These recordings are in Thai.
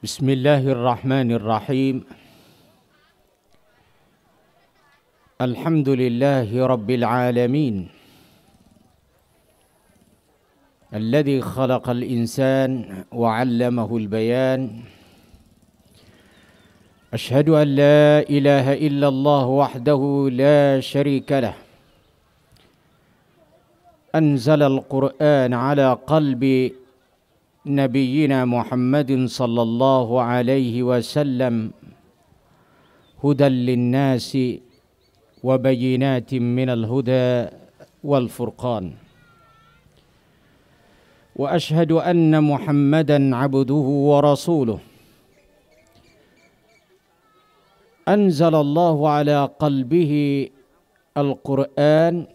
بسم الله الرحمن الرحيم الحمد لله رب العالمين الذي خلق الإنسان وعلمه البيان أشهد أن لا إله إلا الله وحده لا شريك له أنزل القرآن على قلب نبينا محمد صلى الله عليه وسلم هدى للناس وبينات من الهدى والفرقان واشهد ان محمدا عبده ورسوله انزل الله على قلبه القران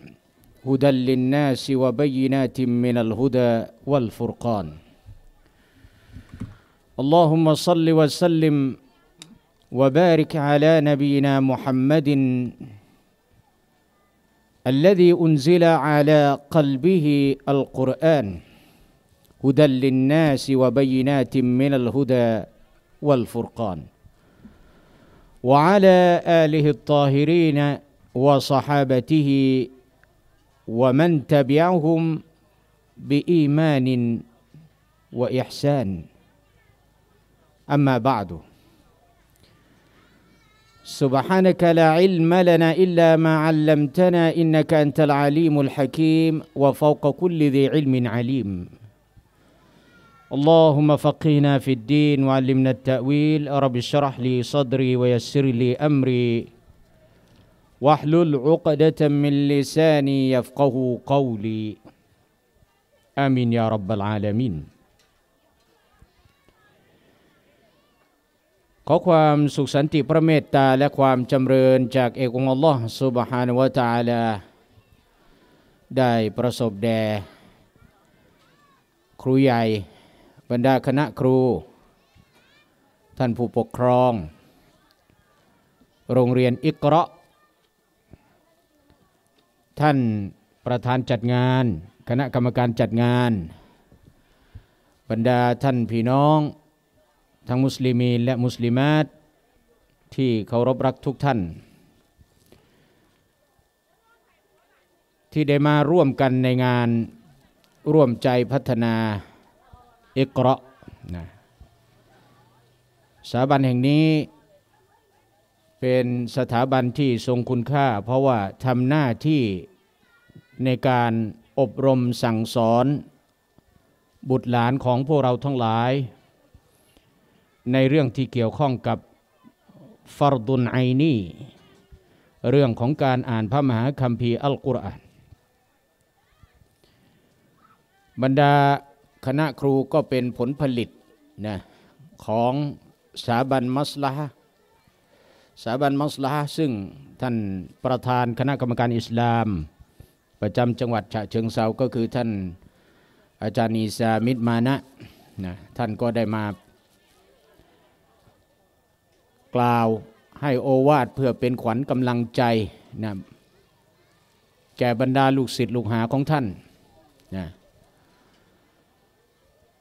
هدى للناس وبينات من الهدى والفرقان اللهم صل وسلم وبارك على نبينا محمد الذي أنزل على قلبه القرآن هدى للناس وبينات من الهدى والفرقان وعلى آله الطاهرين وصحابته ومن تبعهم بإيمان وإحسان أما بعد سبحانك لا علم لنا إلا ما علمتنا إنك أنت العليم الحكيم وفوق كل ذي علم عليم اللهم فقهنا في الدين وعلمنا التأويل رب اشرح لي صدري ويسر لي أمري واحلل عقدة من لساني يفقه قولي آمين يا رب العالمين ขอความสุขสันติพระเมตตาและความจำเริญจากเอกองอัลลอฮ์สุบฮานวะตาลาได้ประสบแด่ครูใหญ่ บรรดาคณะครู ท่านผู้ปกครอง โรงเรียนอิกระท่านประธานจัดงาน คณะกรรมการจัดงาน บรรดาท่านพี่น้องทั้งมุสลิมีและมุสลิมาตที่เคารพรักทุกท่าน ที่ได้มาร่วมกันในงานร่วมใจพัฒนาเอกระนะสถาบันแห่งนี้เป็นสถาบันที่ทรงคุณค่า เพราะว่าทำหน้าที่ในการอบรมสั่งสอน บุตรหลานของพวกเราทั้งหลายในเรื่องที่เกี่ยวข้องกับฟารดุนไอนีเรื่องของการอ่านพระมหาคัมภีร์อัลกุรอานบรรดาคณะครูก็เป็นผลผลิตนะของสาบันมัสลาสาบันมัสลาซึ่งท่านประธานคณะกรรมการอิสลาม ประจำจังหวัดฉะเชิงเซาก็คือท่านอาจารย์อิซามิดมานะนะ ท่านก็ได้มากล่าวให้โอวาทเพื่อเป็นขวัญกำลังใจนะแก่บรรดาลูกศิษย์ลูกหาของท่านนะ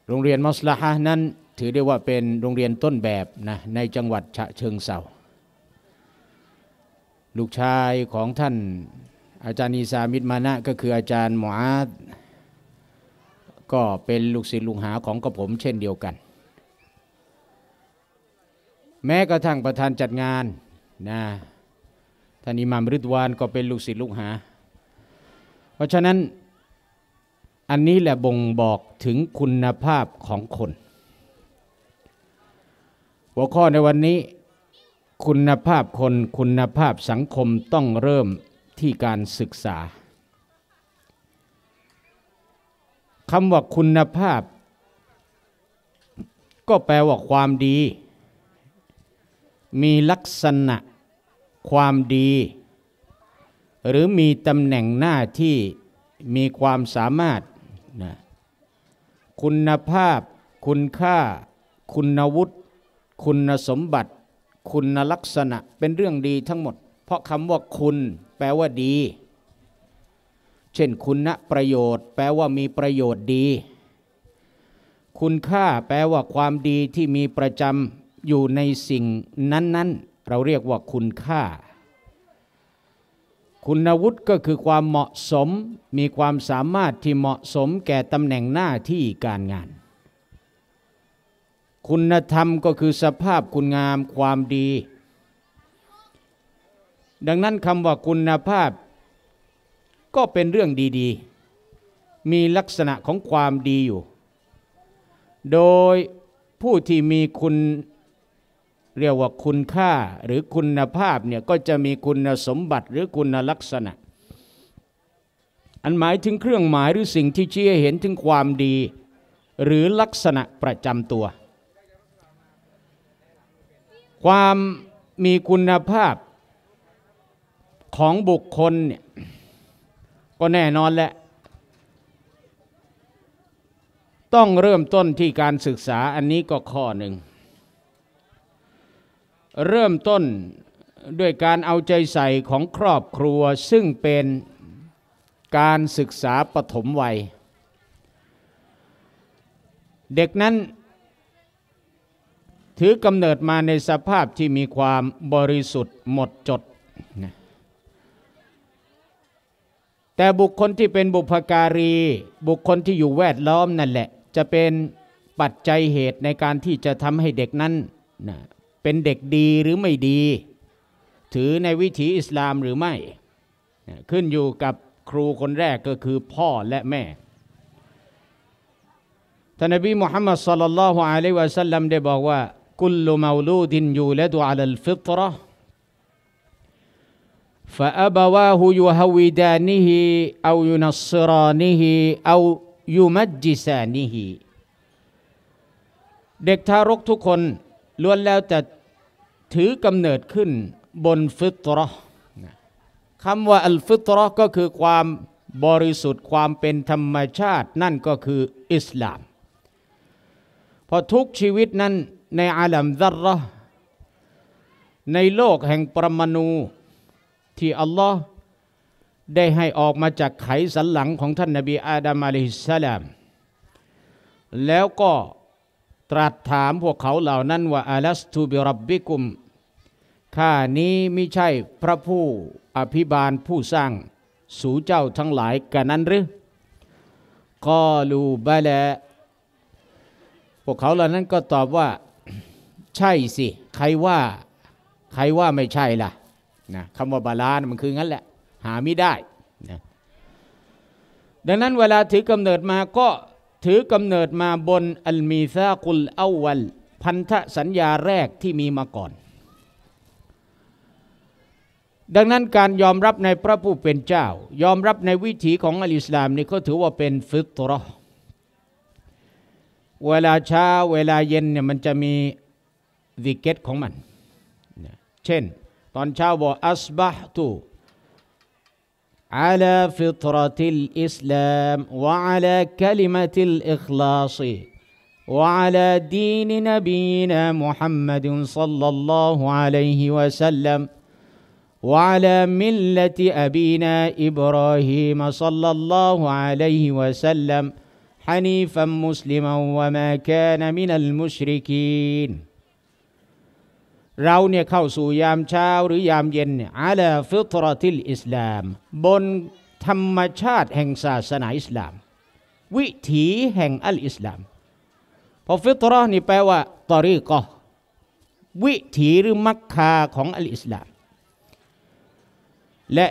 โรงเรียนมัสลาฮะนั้นถือได้ว่าเป็นโรงเรียนต้นแบบนะในจังหวัดฉะเชิงเซา ลูกชายของท่านอาจารย์อีสามิตมานะ ก็คืออาจารย์หมอาดก็เป็นลูกศิษย์ลูกหาของกระผมเช่นเดียวกันแม้กระทั่งประธานจัดงานนะท่านอิหมามฤิดวานก็เป็นลูกศิษย์ลูกหา เพราะฉะนั้น อันนี้แหละบ่งบอกถึงคุณภาพของคน หัวข้อในวันนี้ คุณภาพคน คุณภาพสังคมต้องเริ่มที่การศึกษาคำว่าคุณภาพ ก็แปลว่าความดีมีลักษณะความดี หรือมีตำแหน่งหน้าที่มีความสามารถนะคุณภาพ คุณค่า คุณวุฒิ คุณสมบัติ คุณลักษณะเป็นเรื่องดีทั้งหมด เพราะคำว่าคุณ แปลว่าดี เช่นคุณประโยชน์ แปลว่ามีประโยชน์ดี คุณค่าแปลว่าความดีที่มีประจำอยู่ในสิ่งนั้น ๆ เราเรียกว่าคุณค่า คุณวุฒิก็คือความเหมาะสม มีความสามารถที่เหมาะสมแก่ตำแหน่งหน้าที่การงาน คุณธรรมก็คือสภาพคุณงามความดี ดังนั้นคำว่าคุณภาพก็เป็นเรื่องดี ๆ มีลักษณะของความดีอยู่ โดยผู้ที่มีคุณเรียกว่าคุณค่าหรือคุณภาพเนี่ยก็จะมีคุณสมบัติหรือคุณลักษณะ อันหมายถึงเครื่องหมายหรือสิ่งที่ชี้ให้เห็นถึงความดีหรือลักษณะประจำตัว ความมีคุณภาพของบุคคลเนี่ยก็แน่นอนแหละต้องเริ่มต้นที่การศึกษาอันนี้ก็ข้อหนึ่งเริ่มต้นด้วยการเอาใจใส่ของครอบครัวซึ่งเป็นการศึกษาปฐมวัยเด็กนั้นถือกำเนิดมาในสภาพที่มีความบริสุทธิ์หมดจด แต่บุคคลที่เป็นบุพการีบุคคลที่อยู่แวดล้อมนั่นแหละ จะเป็นปัจจัยเหตุในการที่จะทำให้เด็กนั้นเป็นเด็กดีหรือไม่ดี ถือในวิถีอิสลามหรือไม่ ขึ้นอยู่กับครูคนแรกก็คือพ่อและแม่ท่านนบีมุฮัมมัดสัลลัลลอฮุอะลัยวะสัลลัมได้บอกว่าคุลมาลูดินยูเลดุอัลลฟิตระฟะอับวาฮูยูฮวิดานิฮีอายูนัสรานิฮีอายูมัจจิสานิฮีเด็กทารกทุกคนล้วนแล้วจะถือกำเนิดขึ้นบนฟิตรอคำว่าอัลฟิตรอก็คือความบริสุทธิ์ความเป็นธรรมชาตินั่นก็คืออิสลาม เพราะทุกชีวิตนั้นในอาลัมดัรรในโลกแห่งปรมาณู ที่อัลลอฮ์ได้ให้ออกมาจากไขสันหลังของท่านนาบีอาดัมอะลัยฮิสสลาม แล้วก็ตรัสถามพวกเขาเหล่านั้นว่าอาลัสตูบิรับบิกุมข้านี้ไม่ใช่พระผู้อภิบาลผู้สร้างสู่เจ้าทั้งหลายกันนั้นหรือกอลูบาแลพวกเขาเหล่านั้นก็ตอบว่าใช่สิ ใครว่า ใครว่าไม่ใช่ล่ะนะคำว่าบาลานมันคืองั้นแหละ หาไม่ได้นะดังนั้นเวลาถือกำเนิดมาก็ถือกำเนิดมาบนอัลมีซากุลอาวัลพันธสัญญาแรกที่มีมาก่อน ดังนั้นการยอมรับในพระผู้เป็นเจ้า ยอมรับในวิถีของอัลอิสลามนี่เขาถือว่าเป็นฟิตรอเวลาเช้าเวลาเย็นเนี่ยมันจะมีดิเกตของมัน เช่น ตอนเช้าบอกอัสบะตู على فطرة الإسلام وعلى كلمة الإخلاص وعلى دين نبينا محمد صلى الله عليه وسلم وعلى ملة أبينا إبراهيم صلى الله عليه وسلم حنيفا مسلما وما كان من المشركين เราเนี่ยเข้าสู่ยามเช้าหรือยามเย็นเนี่ยอาลาฟิตรติลอิสลาม บนธรรมชาติแห่งศาสนาอิสลาม วิถีแห่งอัลอิสลาม พอฟิตรอนี่แปลว่าตอรีกอวิถีหรือมักคาของอัลอิสลาม และ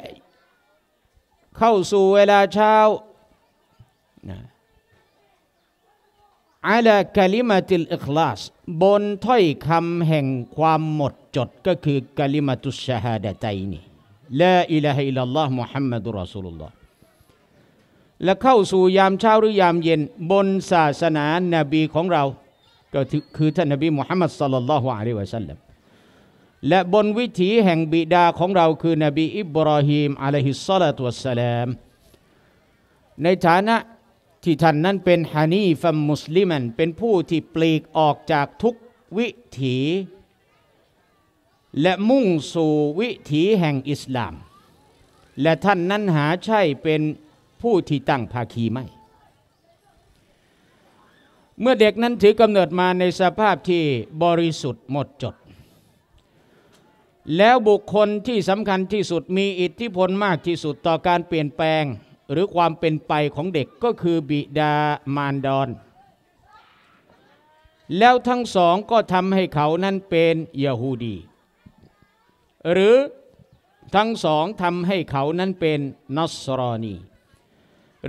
เข้าสู่เวลาเช้านะอาลากาลิมาติลอิคลาสบนถ้อยคำแห่งความหมดจดก็คือกาลิมาตุชฮาดะัยนีลาอิลาฮิลลอฮ์มุฮัมมัดุรอสูลุลลอฮ์และเข้าสู่ยามเช้าหรือยามเย็น บนศาสนานาบีของเราก็คือท่านนบีมุฮัมมัดสัลลัลลอฮุอะลัยฮิวะสัลลัมและบนวิถีแห่งบิดาของเรา คือ นบีอิบราฮิมอะลัยฮิสซาลาตุวสลามในฐานะที่ท่านนั้นเป็นฮานีฟัมมุสลิมันเป็นผู้ที่ปลีกออกจากทุกวิถี และมุ่งสู่วิถีแห่งอิสลาม และท่านนั้นหาใช่เป็นผู้ที่ตั้งภาคีไม่เมื่อเด็กนั้นถือกำเนิดมาในสภาพที่บริสุทธิ์หมดจด แล้วบุคคลที่สำคัญที่สุดมีอิทธิพลมากที่สุดต่อการเปลี่ยนแปลงหรือความเป็นไปของเด็กก็คือบิดามารดอน แล้วทั้งสองก็ทำให้เขานั้นเป็นยวฮูดี หรือทั้งสองทำให้เขานั้นเป็นนอสรอนี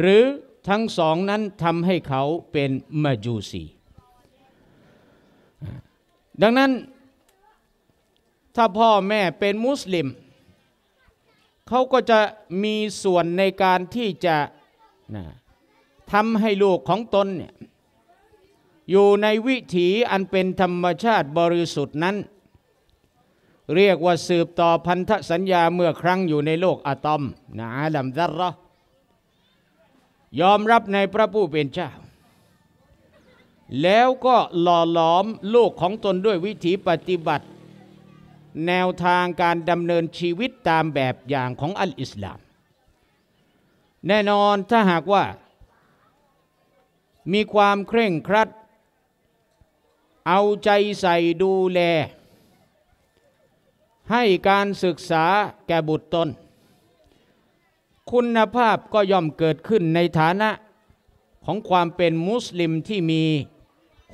หรือทั้งสองนั้นทำให้เขาเป็นมาจูซีดังนั้นถ้าพ่อแม่เป็นมุสลิมเขาก็จะมีส่วนในการที่จะนะทำให้ลูกของตนเนี่ยอยู่ในวิถีอันเป็นธรรมชาติบริสุทธิ์นั้น เรียกว่าสืบต่อพันธสัญญาเมื่อครั้งอยู่ในโลกอะตอมนะอาดัมดัรยอมรับในพระผู้เป็นเจ้า แล้วก็หล่อหลอมลูกของตนด้วยวิถีปฏิบัติแนวทางการดำเนินชีวิตตามแบบอย่างของอัลอิสลาม แน่นอนถ้าหากว่า มีความเคร่งครัด เอาใจใส่ดูแล ให้การศึกษาแก่บุตรตน คุณภาพก็ย่อมเกิดขึ้นในฐานะของความเป็นมุสลิมที่มี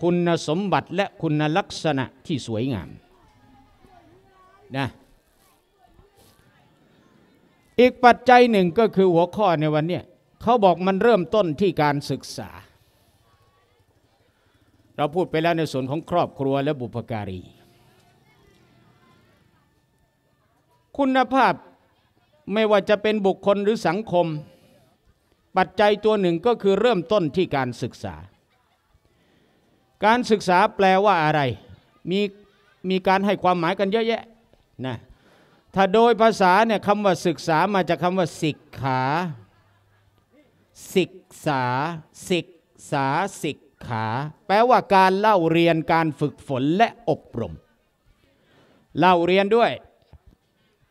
คุณสมบัติและคุณลักษณะที่สวยงามนะอีกปัจจัยหนึ่งก็คือหัวข้อในวันนี้ เขาบอกมันเริ่มต้นที่การศึกษา เราพูดไปแล้วในส่วนของครอบครัวและบุพการี คุณภาพไม่ว่าจะเป็นบุคคลหรือสังคม ปัจจัยตัวหนึ่งก็คือเริ่มต้นที่การศึกษา การศึกษาแปลว่าอะไร มีมีการให้ความหมายกันเยอะแยะนะถ้าโดยภาษาเนี่ยคำว่าศึกษามาจากคำว่าศิกขาศึกษาศึกษาศึกขาแปลว่าการเล่าเรียนการฝึกฝนและอบรมเล่าเรียนด้วย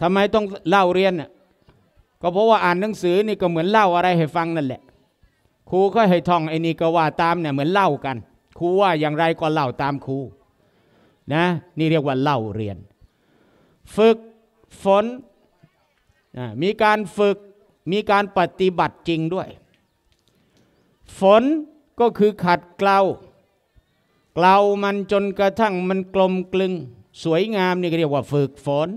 ทำไมต้องเล่าเรียนน่ะก็เพราะว่าอ่านหนังสือนี่ก็เหมือนเล่าอะไรให้ฟังนั่นแหละครูก็ให้ท่องไอ้นี่ก็ว่าตามเนี่ยเหมือนเล่ากัน ครูว่าอย่างไรก็เล่าตามครูนะนี่เรียกว่าเล่าเรียนฝึกฝนมีการฝึกมีการปฏิบัติจริงด้วย ฝนก็คือขัดเกลาเกลามันจนกระทั่งมันกลมกลึงสวยงามนี่เรียกว่าฝึกฝน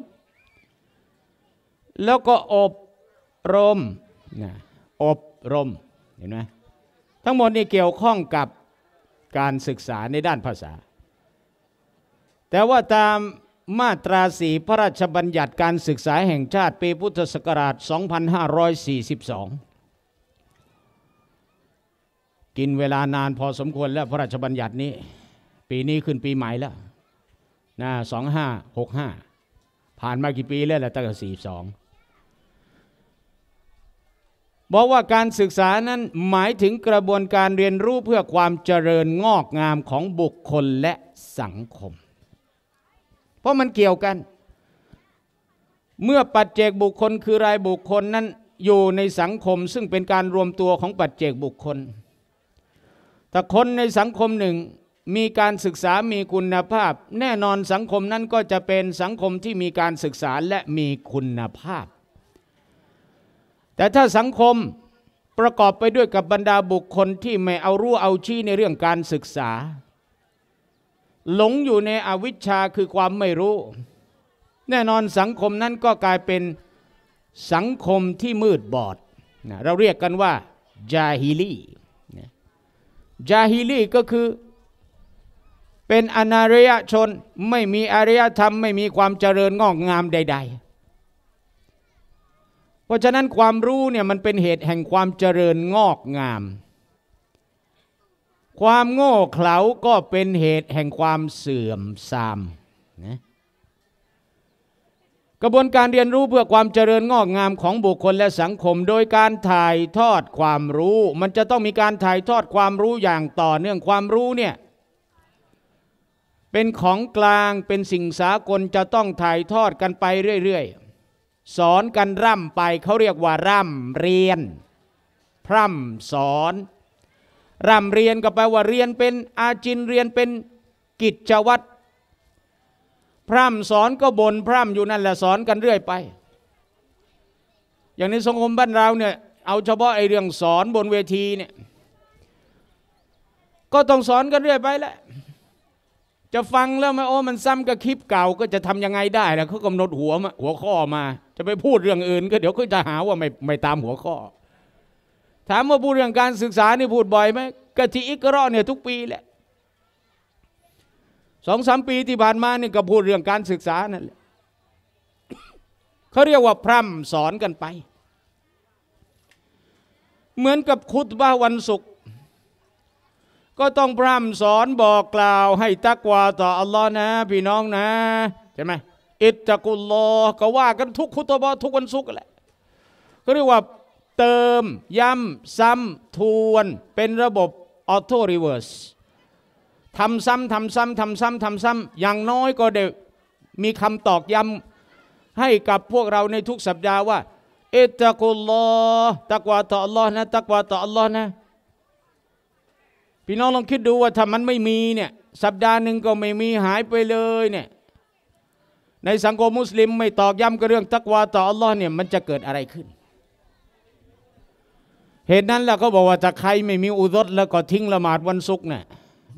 แล้วก็อบรมอบรมเห็นไหมทั้งหมดนี่เกี่ยวข้องกับการศึกษาในด้านภาษา แต่ว่าตามมาตราสีพระราชบัญญัติการศึกษาแห่งชาติปีพุทธศักราช 2542 กินเวลานานพอสมควรแล้วพระราชบัญญัตินี้ ปีนี้ขึ้นปีใหม่แล้วนะ2565 ผ่านมากี่ปีแล้วล่ะตั้งแต่ 42 บอกว่าการศึกษานั้นหมายถึงกระบวนการเรียนรู้เพื่อความเจริญงอกงามของบุคคลและสังคมเพราะมันเกี่ยวกัน เมื่อปัจเจกบุคคลคือรายบุคคลนั้นอยู่ในสังคม ซึ่งเป็นการรวมตัวของปัจเจกบุคคล ถ้าคนในสังคมหนึ่งมีการศึกษามีคุณภาพ แน่นอนสังคมนั้นก็จะเป็นสังคมที่มีการศึกษาและมีคุณภาพ แต่ถ้าสังคมประกอบไปด้วยกับบรรดาบุคคลที่ไม่เอารู้เอาชี้ในเรื่องการศึกษาหลงอยู่ในอวิชชาคือความไม่รู้ แน่นอนสังคมนั้นก็กลายเป็นสังคมที่มืดบอดนะเราเรียกกันว่าจาฮิลีจาฮิลีก็คือเป็นอนารยชนไม่มีอารยธรรมไม่มีความเจริญงอกงามใดๆ เพราะฉะนั้นความรู้เนี่ยมันเป็นเหตุแห่งความเจริญงอกงามความโง่เขลาก็เป็นเหตุแห่งความเสื่อมทรามนะกระบวนการเรียนรู้เพื่อความเจริญงอกงามของบุคคลและสังคม โดยการถ่ายทอดความรู้ มันจะต้องมีการถ่ายทอดความรู้อย่างต่อเนื่องความรู้เนี่ยเป็นของกลางเป็นสิ่งสากลจะต้องถ่ายทอดกันไปเรื่อยๆสอนกันร่ำไปเขาเรียกว่าร่ำเรียน พร่ำสอนร่ำเรียนก็แปลว่าเรียนเป็นอาจินเรียนเป็นกิจวัตรพร่ำ สอนก็บน่นพร่ำอยู่นั่นแหละสอนกันเรื่อยไป อย่างในสังคมบ้านเราเนี่ยเอาเฉพาะไอเรื่องสอนบนเวทีเนี่ยก็ต้องสอนกันเรื่อยไปแหละจะฟังแล้วมาโอ้มันซ้ำกับคลิปเก่าก็จะทำยังไงได้ล่ะเขากำหนดหัวมาหัวข้อมา จะไปพูดเรื่องอื่นก็เดี๋ยวก็จะหาว่าไม่ไม่ตามหัวข้อถามว่าพูดเรื่องการศึกษานี่พูดบ่อยไหมกะทิอิกรอเนี่ยทุกปีแหละสองสามปีที่ผ่านมานี่ก็พูดเรื่องการศึกษานั่นแหละเขาเรียกว่าพร่ำสอนกันไป เหมือนกับคุตบ้าวันศุกร์ก็ต้องพร่ำสอนบอกกล่าวให้ตักวาต่ออัลลอฮ์นะพี่น้องนะใช่ไหมอิตตะกุลลอก็ว่ากันทุกคุตบะทุกวันศุกร์แหละเขาเรียกว่าเติมย้ำ ซ้ำทวน เป็นระบบออโต้รีเวิร์สทำซ้ำ ทำซ้ำ ทำซ้ำ ทำซ้ำ อย่างน้อยก็เดกมีคำตอกย้ำให้กับพวกเราในทุกสัปดาห์ว่า เอตะกุลลอตักวาต่ออัลลอฮ์นะตักวาต่ออัลลอฮ์นะพี่น้องลองคิดดูว่าถ้ามันไม่มีเนี่ยสัปดาห์หนึ่งก็ไม่มีหายไปเลยเนี่ยในสังคมมุสลิมไม่ตอกย้ำกับเรื่องตักวาต่ออัลลอฮ์เนี่ยมันจะเกิดอะไรขึ้นเหตุนั้นแเ้าก็บอกว่าจะใครไม่มีอุดรแล้วก็ทิ้งละหมาดวันศุกร์เนี่ย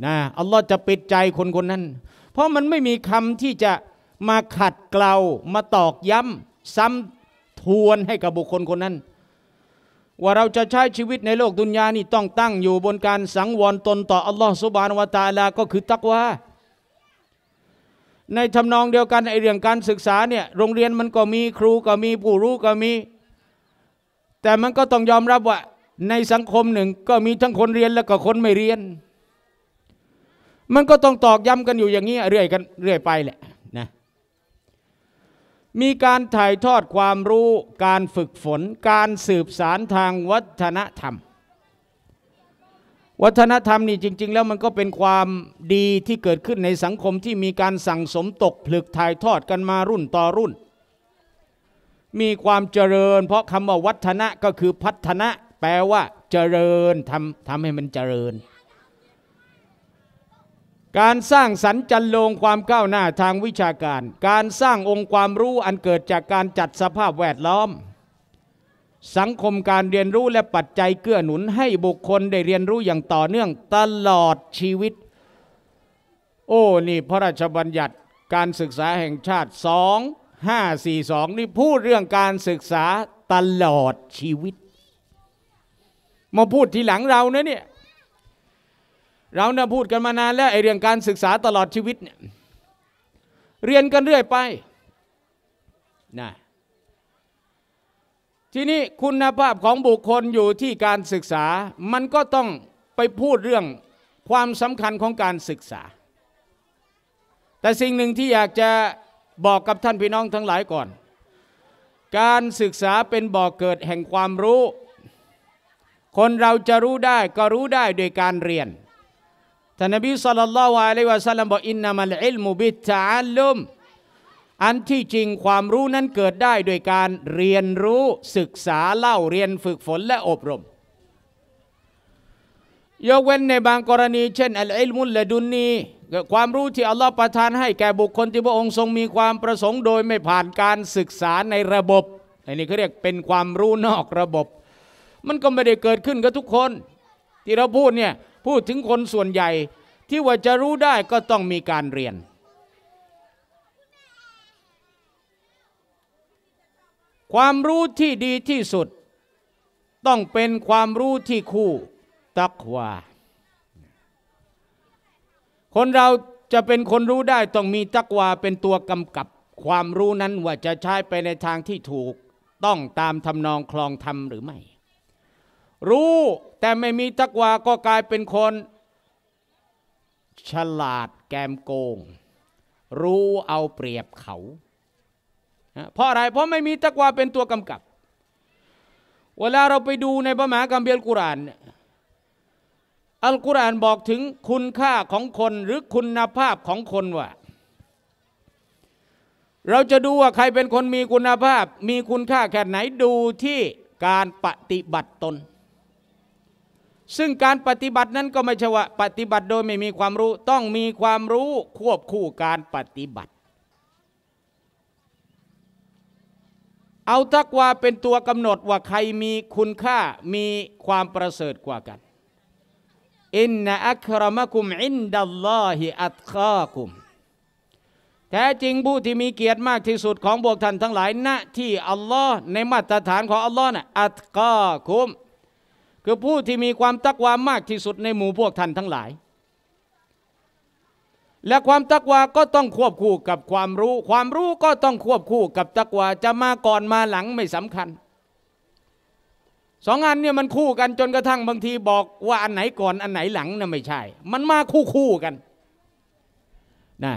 นะอัลลอฮ์จะปิดใจคนคนนั้น เพราะมันไม่มีคำที่จะมาขัดเกลามาตอกย้ำ ซ้ำทวนให้กับบุคคลคนนั้น ว่าเราจะใช้ชีวิตในโลกดุนยานี่ต้องตั้งอยู่บนการสังวรตนต่ออัลลอฮ์สุบานวตาลา ก็คือตักว่าในทำนองเดียวกัน ไอเรื่องการศึกษาเนี่ยโรงเรียนมันก็มีครูก็มีผู้รู้ก็มี แต่มันก็ต้องยอมรับว่าในสังคมหนึ่งก็มีทั้งคนเรียนแล้วก็คนไม่เรียน มันก็ต้องตอกย้ำกันอยู่อย่างนี้เรื่อยกันเรื่อยไปแหละนะ มีการถ่ายทอดความรู้การฝึกฝน การสืบสารทางวัฒนธรรม วัฒนธรรมนี่จริง ๆ แล้วมันก็เป็นความดีที่เกิดขึ้นในสังคมที่มีการสั่งสมตก ผลึกถ่ายทอดกันมารุ่นต่อรุ่น มีความเจริญ เพราะคำว่าวัฒนะก็คือพัฒนาแปลว่าเจริญทำทำให้มันเจริญ การสร้างสรรจันลงความก้าวหน้าทางวิชาการ การสร้างองค์ความรู้อันเกิดจากการจัดสภาพแวดล้อม สังคมการเรียนรู้และปัจจัยเกื้อหนุนให้บุคคลได้เรียนรู้อย่างต่อเนื่องตลอดชีวิต โอ้นี่พระราชบัญญัติการศึกษาแห่งชาติ 2 5 4 2นี่พูดเรื่องการศึกษาตลอดชีวิตมาพูดทีหลังเรานะเนี่ยเราเนี่ยพูดกันมานานแล้วไอเรื่องการศึกษาตลอดชีวิตเนี่ยเรียนกันเรื่อยไปนะทีนี้คุณภาพของบุคคลอยู่ที่การศึกษามันก็ต้องไปพูดเรื่องความสำคัญของการศึกษา แต่สิ่งหนึ่งที่อยากจะบอกกับท่านพี่น้องทั้งหลายก่อน การศึกษาเป็นบ่อกเกิดแห่งความรู้คนเราจะรู้ได้ก็รู้ได้โดยการเรียน ท่านนบีสัลลัลลอฮุอะลัยวะสัลลัมบอกอินนามัลอิลมุบิตาอลลุม อันที่จริงความรู้นั้นเกิดได้โดยการเรียนรู้ศึกษาเล่าเรียนฝึกฝนและอบรม ยกเว้นในบางกรณี เช่นอัลอิลมุลและดุนนี ความรู้ที่อัลลอฮ์ประทานให้แก่บุคคลที่พระองค์ทรงมีความประสงค์โดยไม่ผ่านการศึกษาในระบบอันนี้เขาเรียกเป็นความรู้นอกระบบมันก็ไม่ได้เกิดขึ้นกับทุกคนที่เราพูดเนี่ยพูดถึงคนส่วนใหญ่ที่ว่าจะรู้ได้ก็ต้องมีการเรียน ความรู้ที่ดีที่สุด ต้องเป็นความรู้ที่คู่ตักวา คนเราจะเป็นคนรู้ได้ต้องมีตักวาเป็นตัวกำกับความรู้นั้นว่าจะใช้ไปในทางที่ถูก ต้องตามทำนองคลองธรรมหรือไม่รู้ แต่ไม่มีตักวาก็กลายเป็นคน ฉลาดแกมโกง รู้เอาเปรียบเขา เพราะอะไรเพราะไม่มีตักวาเป็นตัวกำกับ เวลาเราไปดูในพระมหาคัมเบียลกุราน อัลกุรอานบอกถึงคุณค่าของคนหรือคุณภาพของคนว่าเราจะดูว่าใครเป็นคนมีคุณภาพ มีคุณค่าแค่ไหนดูที่การปฏิบัติตนซึ่งการปฏิบัตินั้นก็ไม่ใช่ว่า ปฏิบัติโดยไม่มีความรู้ต้องมีความรู้ควบคู่การปฏิบัติ เอาทักว่าเป็นตัวกำหนดว่าใครมีคุณค่ามีความประเสริฐกว่ากันอินนาอัครมะคุมอินดัลลอฮิอัตคาคุมแท้จริงผู้ที่มีเกียรติมากที่สุดของพวกท่านทั้งหลายณนะ ที่อัลลอฮ์ในมาตรฐานของอัลลอฮ์น่ะอัตคาคุมคือผู้ที่มีความตักวามากที่สุดในหมู่พวกท่านทั้งหลาย และความตักวาก็ต้องควบคู่กับความรู้ ความรู้ก็ต้องควบคู่กับตักวาจะมาก่อนมาหลังไม่สำคัญ สองอันเนี่ยมันคู่กันจนกระทั่ง บางทีบอกว่าอันไหนก่อนอันไหนหลังน่ะไม่ใช่ มันมา คู่คู่กัน นะ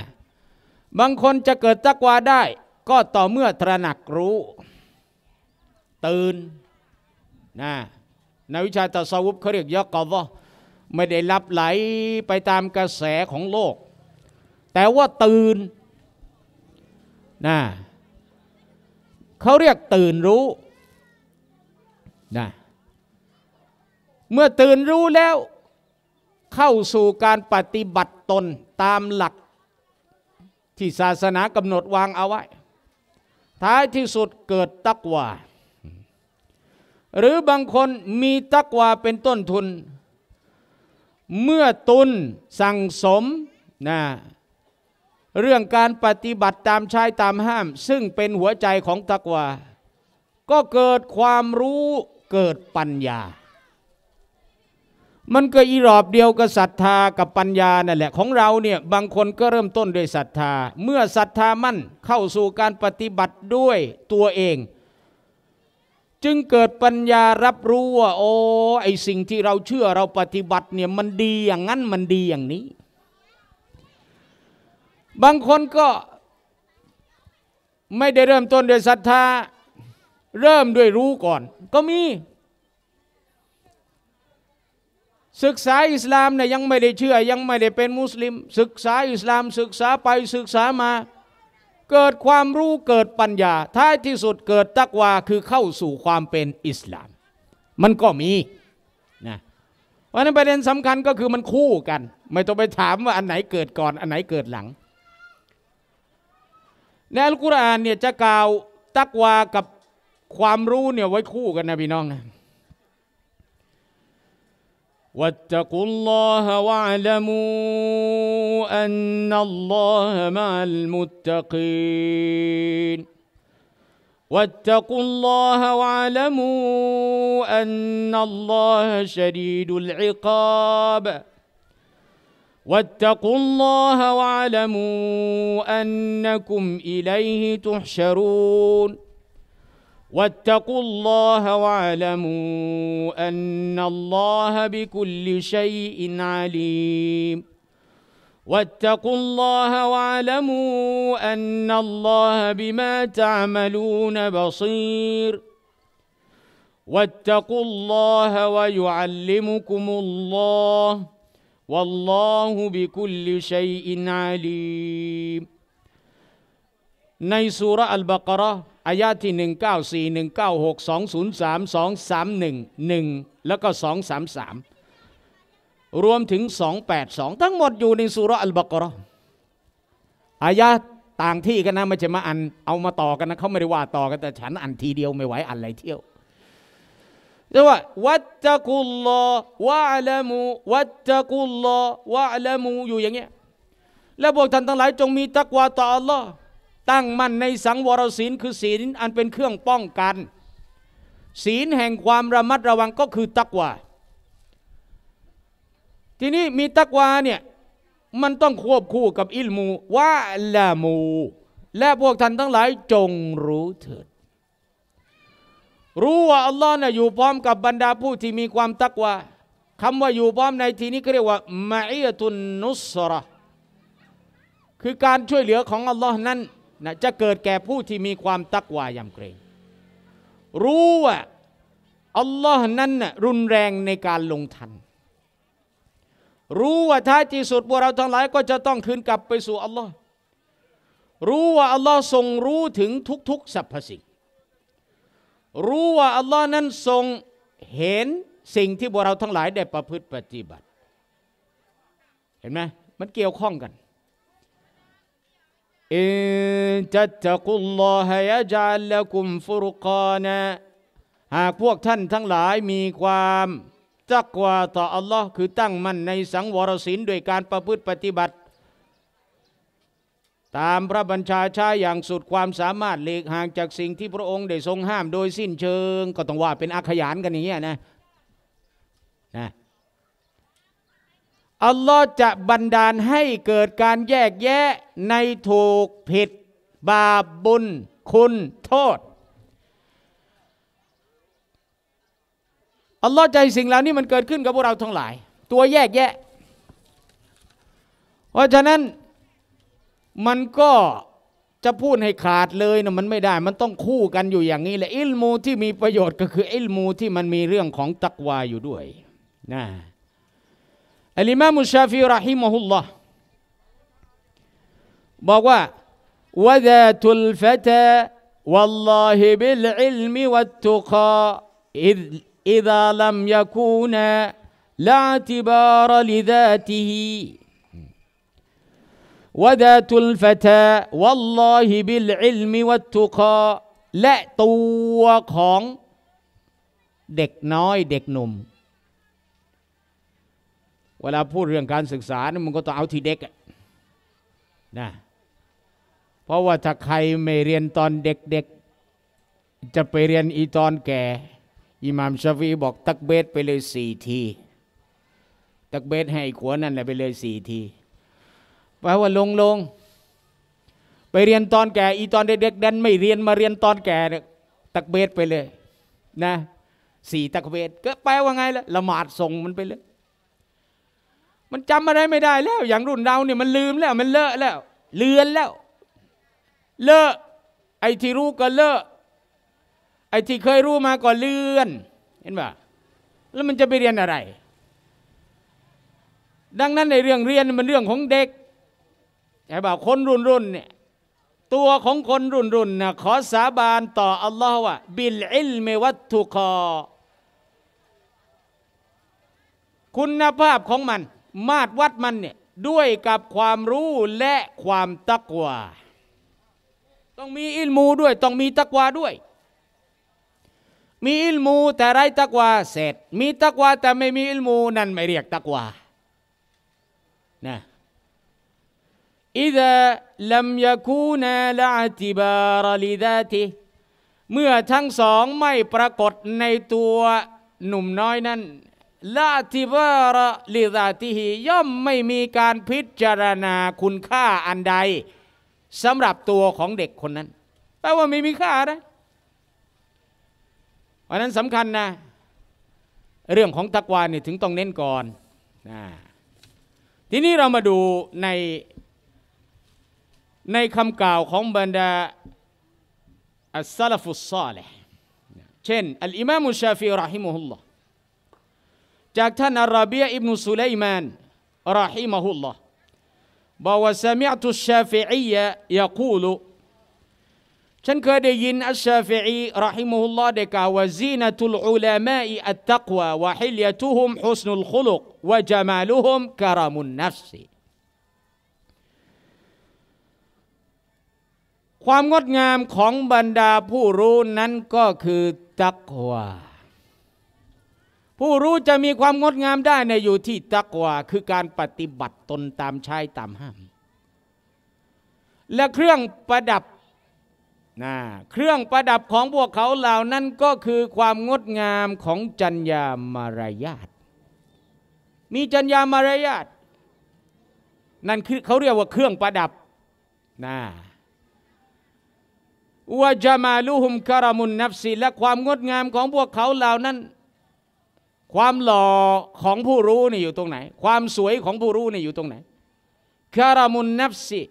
บางคนจะเกิดตักวาได้ ก็ต่อเมื่อตระหนักรู้ ตื่น นะในวิชาตะสวุฟเขาเรียกยกอวะไม่ได้รับไหลไปตามกระแสของโลก แต่ว่าตื่นนะเขาเรียกตื่นรู้นะเมื่อตื่นรู้แล้ว เข้าสู่การปฏิบัติตนตามหลัก ที่ศาสนากำหนดวางเอาไว้ ท้ายที่สุดเกิดตักว่าหรือบางคนมีตักวา เป็นต้นทุน เมื่อตุนสั่งสมนะเรื่องการปฏิบัติตามชายตามห้าม ซึ่งเป็นหัวใจของตักวา ก็เกิดความรู้เกิดปัญญา มันก็อีรอบเดียวกับศรัทธากับปัญญานั่นแหละ ของเราเนี่ย บางคนก็เริ่มต้นด้วยศรัทธา เมื่อศรัทธามั่นเข้าสู่การปฏิบัติด้วยตัวเองจึงเกิดปัญญารับรู้ว่าโอ้ไอสิ่งที่เราเชื่อเราปฏิบัติเนี่ยมันดีอย่างนั้นมันดีอย่างนี้ บางคนก็ไม่ได้เริ่มต้นด้วยศรัทธาเริ่มด้วยรู้ก่อน ก็มี ศึกษาอิสลามเนี่ยยังไม่ได้เชื่อยังไม่ได้เป็นมุสลิม ศึกษาอิสลามศึกษาไปศึกษามาเกิดความรู้เกิดปัญญาท้ายที่สุดเกิดตักวาคือเข้าสู่ความเป็นอิสลาม มันก็มีนะเพราะนั้นประเด็นสำคัญก็คือมันคู่กัน ไม่ต้องไปถามว่าอันไหนเกิดก่อนอันไหนเกิดหลัง ในอัลกุรอานเนี่ยจะกล่าวตักวากับความรู้เนี่ยไว้คู่กันนะพี่น้องนะ واتقوا الله واعلموا أن الله مع المتقين واتقوا الله واعلموا أن الله شديد العقاب واتقوا الله واعلموا أنكم إليه تحشرون واتقوا الله واعلموا أن الله بكل شيء عليم واتقوا الله واعلموا أن الله بما تعملون بصير واتقوا الله ويعلمكم الله والله بكل شيء عليم نيسورة البقرة อายาที่หหหนนนึึ่่่งงงงเเกกก้้าาาสสสสีออศูย์มสามหนึ่งหนึ่งแล้วก็สสองามสามรวมถึงสองแปดสองทั้งหมดอยู่ในสุรอัลบกรออายาต่างที่กันนะไม่ใช่มาอันเอามาต่อกันนะเขาไม่ได้ว่าต่อกัน แต่ฉันอันทีเดียวไม่ไหวอันไรเที่ยวเรียกว่า วัตตะกุลลอวะอัลมู วัตตะกุลลอวะอัลมู อยู่อย่างเงี้ยแล้วบอกท่านทั้งหลายจงมีตักวาต่ออัลลอฮ์ตั้งมั่นในสังวรศีลคือศีลอันเป็นเครื่องป้องกัน ศีลแห่งความระมัดระวังก็คือตักวาทีนี้มีตักวาเนี่ย มันต้องควบคู่กับอิลมูว่าละมู และพวกท่านทั้งหลายจงรู้เถิด รู้ว่าอัลลอฮ์น่ะอยู่พร้อมกับบรรดาผู้ที่มีความตักวาคำว่าอยู่พร้อมในที่นี้เรียกว่ามาอียตุนนุสระคือการช่วยเหลือของอัลลอฮ์นั้นนะจะเกิดแก่ผู้ที่มีความตักวายำเกรงรู้ว่าอัลลอฮ์นั้นรุนแรงในการลงทัน รู้ว่าท้ายที่สุดพวกเราทั้งหลาย ก็จะต้องคืนกลับไปสู่อัลลอฮ์รู้ว่าอัลลอฮ์ทรงรู้ถึงทุกๆ สรรพสิ่งรู้ว่าอัลลอฮ์นั้นทรงเห็นสิ่งที่พวกเราทั้งหลาย ได้ประพฤติปฏิบัติเห็นไหมมันเกี่ยวข้องกัน إن تتقوا الله يجعل لكم فرقانا หากพวกท่านทั้งหลายมีความตักวาต่ออัลลอฮ์คือตั้งมั่นในสังวรศีลด้วยการประพฤติปฏิบัติ ตามพระบัญชาชาอย่างสุดความสามารถเลีกห่างจากสิ่งที่พระองค์ได้ทรงห้ามโดยสิ้นเชิง ก็ต้องว่าเป็นอักขยานกันอย่างเงี้ยนะนะอัลลอฮ์จะบันดาลให้เกิดการแยกแยะในถูกผิดบาปบุญคุณโทษอัลลอฮ์ใจสิ่งเหล่านี้มันเกิดขึ้นกับพวกเราทั้งหลาย ตัวแยกแยะ เพราะฉะนั้นมันก็จะพูดให้ขาดเลยนะมันไม่ได้มันต้องคู่กันอยู่อย่างนี้แหละอิลมูที่มีประโยชน์ก็คืออิลมูที่มันมีเรื่องของตักวาอยู่ด้วยนะ الإمام الشافعي رحمه الله بوا وذات الفتى والله بالعلم والتقى إذ إذا لم يكون لا اعتبار لذاته وذات الفتى والله بالعلم والتقى لا نوم เวลาพูดเรื่องการศึกษานี่มันก็ต้องเอาที่เด็กนะเพราะว่าถ้าใครไม่เรียนตอนเด็กๆจะไปเรียนอีตอนแก่อิหมามชาฟี บอก ตักเบสไปเลยสี่ทีตักเบสให้ขวนั่นแหละไปเลยสี่ทีแปลว่าลงลงไปเรียนตอนแก่ อีตอนเด็กๆดันไม่เรียนมาเรียนตอนแก่ ตักเบสไปเลยนะสี่ตักเบสก็แปลว่าไงล่ะละหมาดส่งมันไปเลยมันจำอะไรไม่ได้แล้วอย่างรุ่นเราเนี่ยมันลืมแล้ว มันเลอะแล้ว เลือนแล้ว เลอะไอ้ที่รู้ก็เลอะไอ้ที่เคยรู้มาก็เลือน เห็นป่ะแล้วมันจะไปเรียนอะไร ดังนั้นในเรื่องเรียนมันเรื่องของเด็กไอ้บ่าคนรุ่นรุ่นเนี่ยตัวของคนรุ่นรุ่นนะขอสาบานต่ออัลลอฮ์ว่าบิลอิลมวัตถุคอคุณภาพของมันมาตรวัดมันเนี่ยด้วยกับความรู้และความตักวาต้องมีอิลมูด้วย ต้องมีตักวาด้วย มีอิลมู แต่ไรตักวาเสร็จ มีตักวาแต่ไม่มีอิลมูนั่นไม่เรียกตักวานะ إذا لم يكونا لا اعتبار لذاته เมื่อทั้งสองไม่ปรากฏในตัวหนุ่มน้อยนั้นละทิวาระลิซาติฮิย่อมไม่มีการพิจารณาคุณค่าอันใดสำหรับตัวของเด็กคนนั้นแปลว่าไม่มีค่านะ เพราะนั้นสำคัญนะ เรื่องของตักวานี่ถึงต้องเน้นก่อนนะทีนี้เรามาดูในในคำกล่าวของบรรดา อัสซาลฟุสซาเลห์เช่น อัลอิมามุชาฟีรอฮิมุฮุลลอฮจากท่านอาราเบียอิบนุสุไลมานรอฮิมะฮุลลอฮ์บอกว่าสมิอัตุชาฟิอียะยาคูลุฉันเคยได้ยินอัชชาฟิอีรอฮิมะฮุลลอฮ์ได้กล่าวว่าซีนตุลอุลามะอัตตักวาวะฮิลยะตุฮุมฮุสนุลขุลุกวะจามาลุฮุมกะรามุนนัฟซีความงดงามของบรรดาผู้รู้นั้นก็คือตักวาผู้รู้จะมีความงดงามได้ในอยู่ที่ตักวาคือการปฏิบัติตนตามใช้ตามห้าม และเครื่องประดับนะเครื่องประดับของพวกเขาเหล่านั้นก็คือความงดงามของจัญญามารยาทมีจัญญามารยาทนั่นคือเขาเรียกว่าเครื่องประดับนะวะจามาลุฮุมคารมุนนับสีและความงดงามของพวกเขาเหล่านั้นความหล่อของผู้รู้นี่อยู่ตรงไหน ความสวยของผู้รู้นี่อยู่ตรงไหนคารามุนนับสิ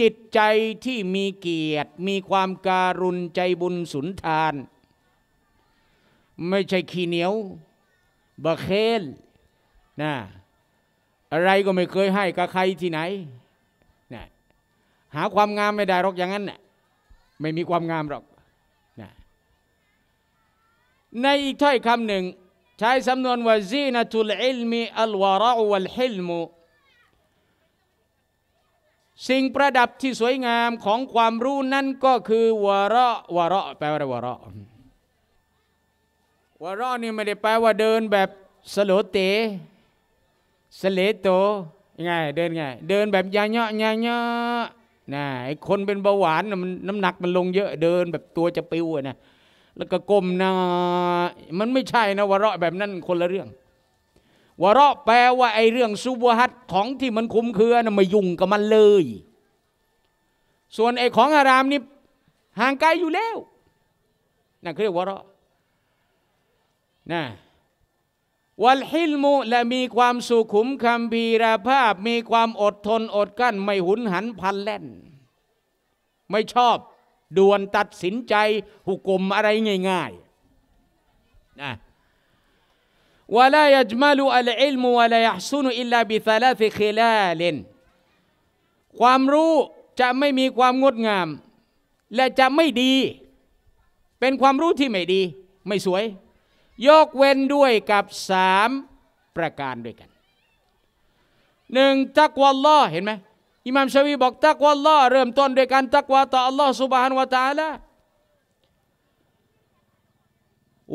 จิตใจที่มีเกียรติมีความการุณใจบุญสุนทาน ไม่ใช่ขี้เหนียวบะเคลนะอะไรก็ไม่เคยให้กับใครที่ไหนนะหาความงามไม่ได้หรอกอย่างนั้นนะ่ะไม่มีความงามหรอกในอีกถ้อยคำหนึ่ง ใช้สำนวนว่าซีนตุลอิลมีอัลวาระวัลฮิลมุสิ่งประดับที่สวยงามของความรู้นั่นก็คือวาระวาระแปลว่าวาระวาระนี่ไม่ได้แปลว่าเดินแบบ สโลเตสเลโตยังไงเดินไงเดินแบบยาเยาะยัเยาะนะไอคนเป็นเบาหวานนน้ำหนักมันลงเยอะ เดินแบบ ตัวจะปิวนะแล้วก็ก้มหน้ามันไม่ใช่นะ วะเราะแบบนั้นคนละเรื่อง วะเราะแปลว่า ไอเรื่องซุบฮัตของที่มันคุ้มเคือนะมายุ่งกับมันเลย ส่วนไอของอารามนี่ห่างไกลอยู่แล้ว นั่นเรียกวะเราะนะวัลฮิลมุและมีความสุขุมคำพีราภาพ มีความอดทนอดกั้น ไม่หุนหันพันแล่น ไม่ชอบด่วนตัดสินใจ หุกกลมอะไรง่ายๆนะวลายจมาลุอัลอิลมุวลายซุนุอิลลาบิซลาฟิคลาลินความรู้จะไม่มีความงดงาม และจะไม่ดี เป็นความรู้ที่ไม่ดี ไม่สวย ยกเว้นด้วยกับสามประการด้วยกัน หนึ่งตักวัลลอเห็นไหมอิหม่ามชาวีบอกตักวัลลอฮ์เริ่มต้นด้วยการตักวาต่ออัลลอฮ์สุบฮานวะตาล ى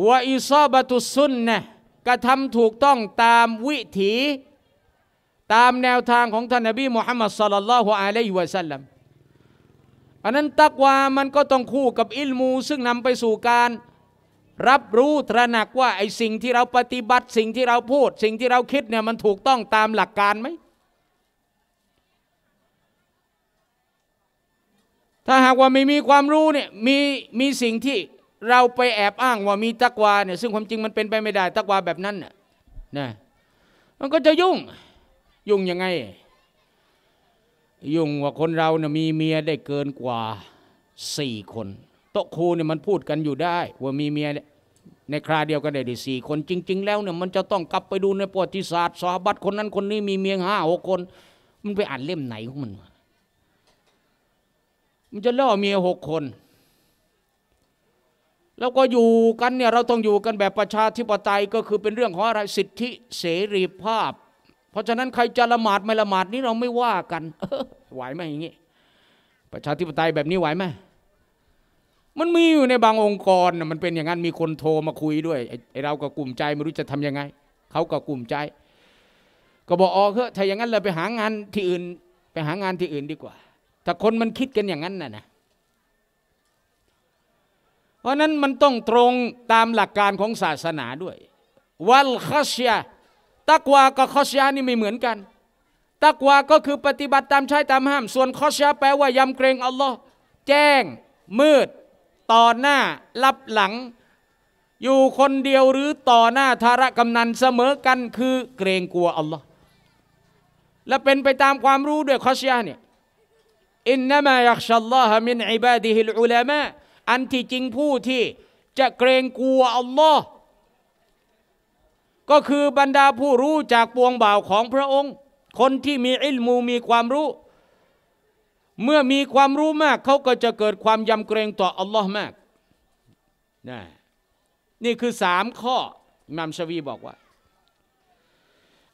วะอิซาบะตุสุนนะกระทำถูกต้องตามวิถี ตามแนวทางของท่านนบีมุฮัมมัดสัลลัลลอฮุอะลัยฮิวะสัลลัมอันนั้นตักวามันก็ต้องคู่กับอิลมู ซึ่งนำไปสู่การ รับรู้ตระหนักว่าไอ้สิ่งที่เราปฏิบัติ สิ่งที่เราพูด สิ่งที่เราคิดเนี่ย มันถูกต้องตามหลักการไหมถ้าหากว่าไม่มีความรู้เนี่ยมีมีสิ่งที่เราไปแอบอ้างว่ามีตักวาเนี่ยซึ่งความจริงมันเป็นไปไม่ได้ตักวาแบบนั้นน่ะนะมันก็จะยุ่งยุ่งยังไง ยุ่งว่าคนเราเนี่ยมีเมียได้เกินกว่าสี่คนโตครูเนี่ยมันพูดกันอยู่ได้ ว่ามีเมียในคราเดียวกันได้ดีสี่คนจริง ๆ แล้วเนี่ยมันจะต้องกลับไปดูในประวัติศาสตร์สาบัตคนนั้นคนนี้มีเมียห้าหกคนมันไปอ่านเล่มไหนของมันวะมันจะล่อเมียหกคน แล้วก็อยู่กันเนี่ยเราต้องอยู่กันแบบประชาธิปไตยก็คือเป็นเรื่องของอะไรสิทธิเสรีภาพ เพราะฉะนั้นใครจะละหมาดไม่ละหมาดนี่เราไม่ว่ากันไหวไหมอย่างนี้ประชาธิปไตยแบบนี้ไหวไหมมันมีอยู่ในบางองค์กรมันเป็นอย่างนั้นมีคนโทรมาคุยด้วยไอเราก็กลุ่มใจไม่รู้จะทํำยังไงเขาก็กลุ่มใจ ก็บอกอ๋อเถอะถ้าอย่างนั้นเราไปหางานที่อื่นไปหางานที่อื่นดีกว่าถ้าคนมันคิดกันอย่างนั้นน่ะนะ เพราะนั้นมันต้องตรงตามหลักการของศาสนาด้วยวัลคัชยาตักวากับคัชยานี่ไม่เหมือนกันตักวาก็คือปฏิบัติตามใช้ตามห้าม ส่วนคัชยาแปลว่ายำเกรงอัลลอฮ์แจ้งมืด ต่อหน้ารับหลัง อยู่คนเดียวหรือต่อหน้าธารกำนันเสมอกันคือเกรงกลัวอัลลอฮ์และเป็นไปตามความรู้ด้วยคัชยาเนี่ยอินนามายักชัลลอฮ์มินอิบาดิฮิลอุลามะอันที่จริงผู้ที่จะเกรงกลัวอัลลอฮ์ก็คือบรรดาผู้รู้จากปวงบ่าวของพระองค์ คนที่มีอิลมู มีความรู้เมื่อมีความรู้มาก เขาก็จะเกิดความยำเกรงต่ออัลลอฮ์มากนะนี่คือสามข้อมัมชวีบอกว่า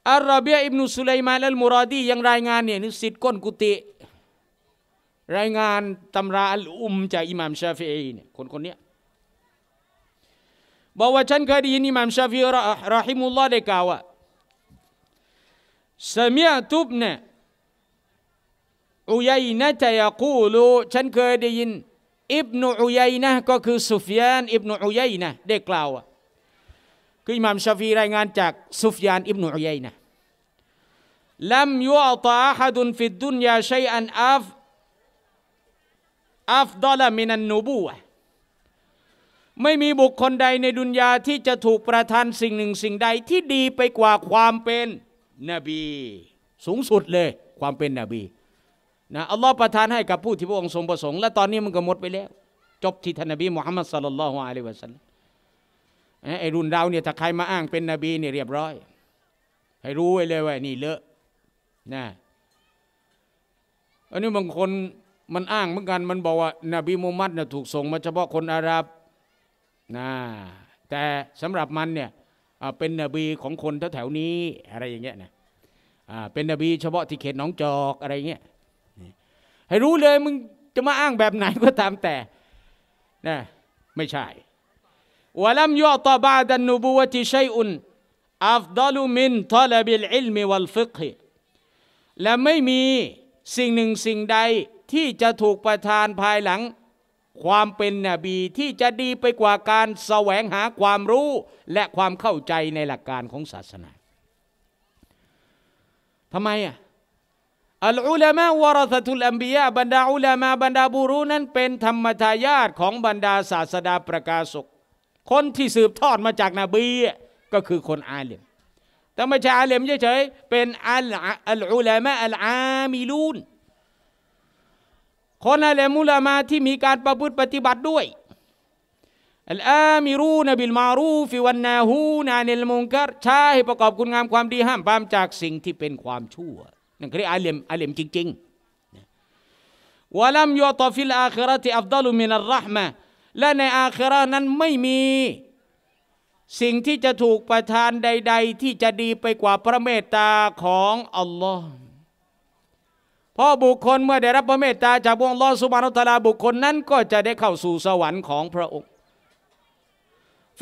อัลรเบียอิบนุสุไลมานอัลมุรอดียังรายงานเนี่ยนิสิตก้นกุติรายงานตำราอัลอุมจากอิหม่ามชาฟีอีเนี่ยคนคนนี้บอกว่าฉันเคยได้ยินอิหม่ามชาฟีรอฮิมุลลอฮ์ได้กล่าวว่าสมียตุบเนี่ยอุยัยนะจะยากูลูฉันเคยได้ยินอิบนุอุยัยนะก็คือสุฟยานอิบนุอุยัยนะได้กล่าวว่าคืออิหม่ามชาฟีรายงานจากสุฟยานอิบนุอุยัยนะ لم يعطى أحد في الدنيا شيئا أف อัฟดอลมินันนูบูะไม่มีบุคคลใดในดุนยาที่จะถูกประทานสิ่งหนึ่งสิ่งใดที่ดีไปกว่าความเป็นนบี สูงสุดเลยความเป็นนบีนะอัลลอฮ์ประทานให้กับผู้ที่พระองค์ทรงประสงค์และตอนนี้มันก็หมดไปแล้ว จบที่ท่านนบีมุฮัมมัดสัลลัลลอฮุอะลัยฮิวะสัลลัมไอ้รุ่นเราเนี่ยถ้าใครมาอ้างเป็นนบีเนี่ยเรียบร้อย ให้รู้ไว้เลยว่านี่เลอะนะอันนี้บางคนมันอ้างเหมือนกัน มันบอกว่านบีมูฮัมมัดเนี่ยถูกส่งมาเฉพาะคนอาหรับนะแต่สำหรับมันเนี่ยเป็นนบีของคนแถวๆนี้อะไรอย่างเงี้ยนะเป็นนบี เฉพาะที่เขตหนองจอกอะไรเงี้ยให้รู้เลยมึงจะมาอ้างแบบไหนก็ตามแต่นะไม่ใช่วลัมยอตบาดันนบูวติชัยอุนอัฟดลุมินทลบิลอิลมิวัลฟิกฮและไม่มีสิ่งหนึ่งสิ่งใดที่จะถูกประทานภายหลังความเป็นนบีที่จะดีไปกว่าการแสวงหาความรู้และความเข้าใจในหลักการของศาสนาทำไมอ่ะอัลอุลามะวรสตุลอัมบียะบรรดาอุลามะบรรดาบุรุนั้นเป็นธรรมทายาทของบรรดาศาสดาประกาศกคนที่สืบทอดมาจากนบีก็คือคนอาเลมแต่ไม่ใช่อาเลมเฉยๆเป็นอัลอัลอุลามะอัลอามิลูนคนอะลมุลามาที่มีการประพฤติปฏิบัติด้วยอัลอามิรูนบิลมารูฟิวันนาฮูนานิลมุงกัรให้ประกอบคุณงามความดีห้ามปามจากสิ่งที่เป็นความชั่วนั่นคืออาเลมอาเลมจริงๆวะลัมยอตฟิลอาคิรติอัฟดัลุมินัลรหมะและในอาคิรานั้นไม่มีสิ่งที่จะถูกประทานใดๆที่จะดีไปกว่าพระเมตตาของอัลลอฮ์พราะบุคคลเมื่อได้รับพระเมตตา จากพรองค์ลอสุบานุตลาบุคคลนั้น ก็จะได้เข้าสู่สวรรค์ของพระองค์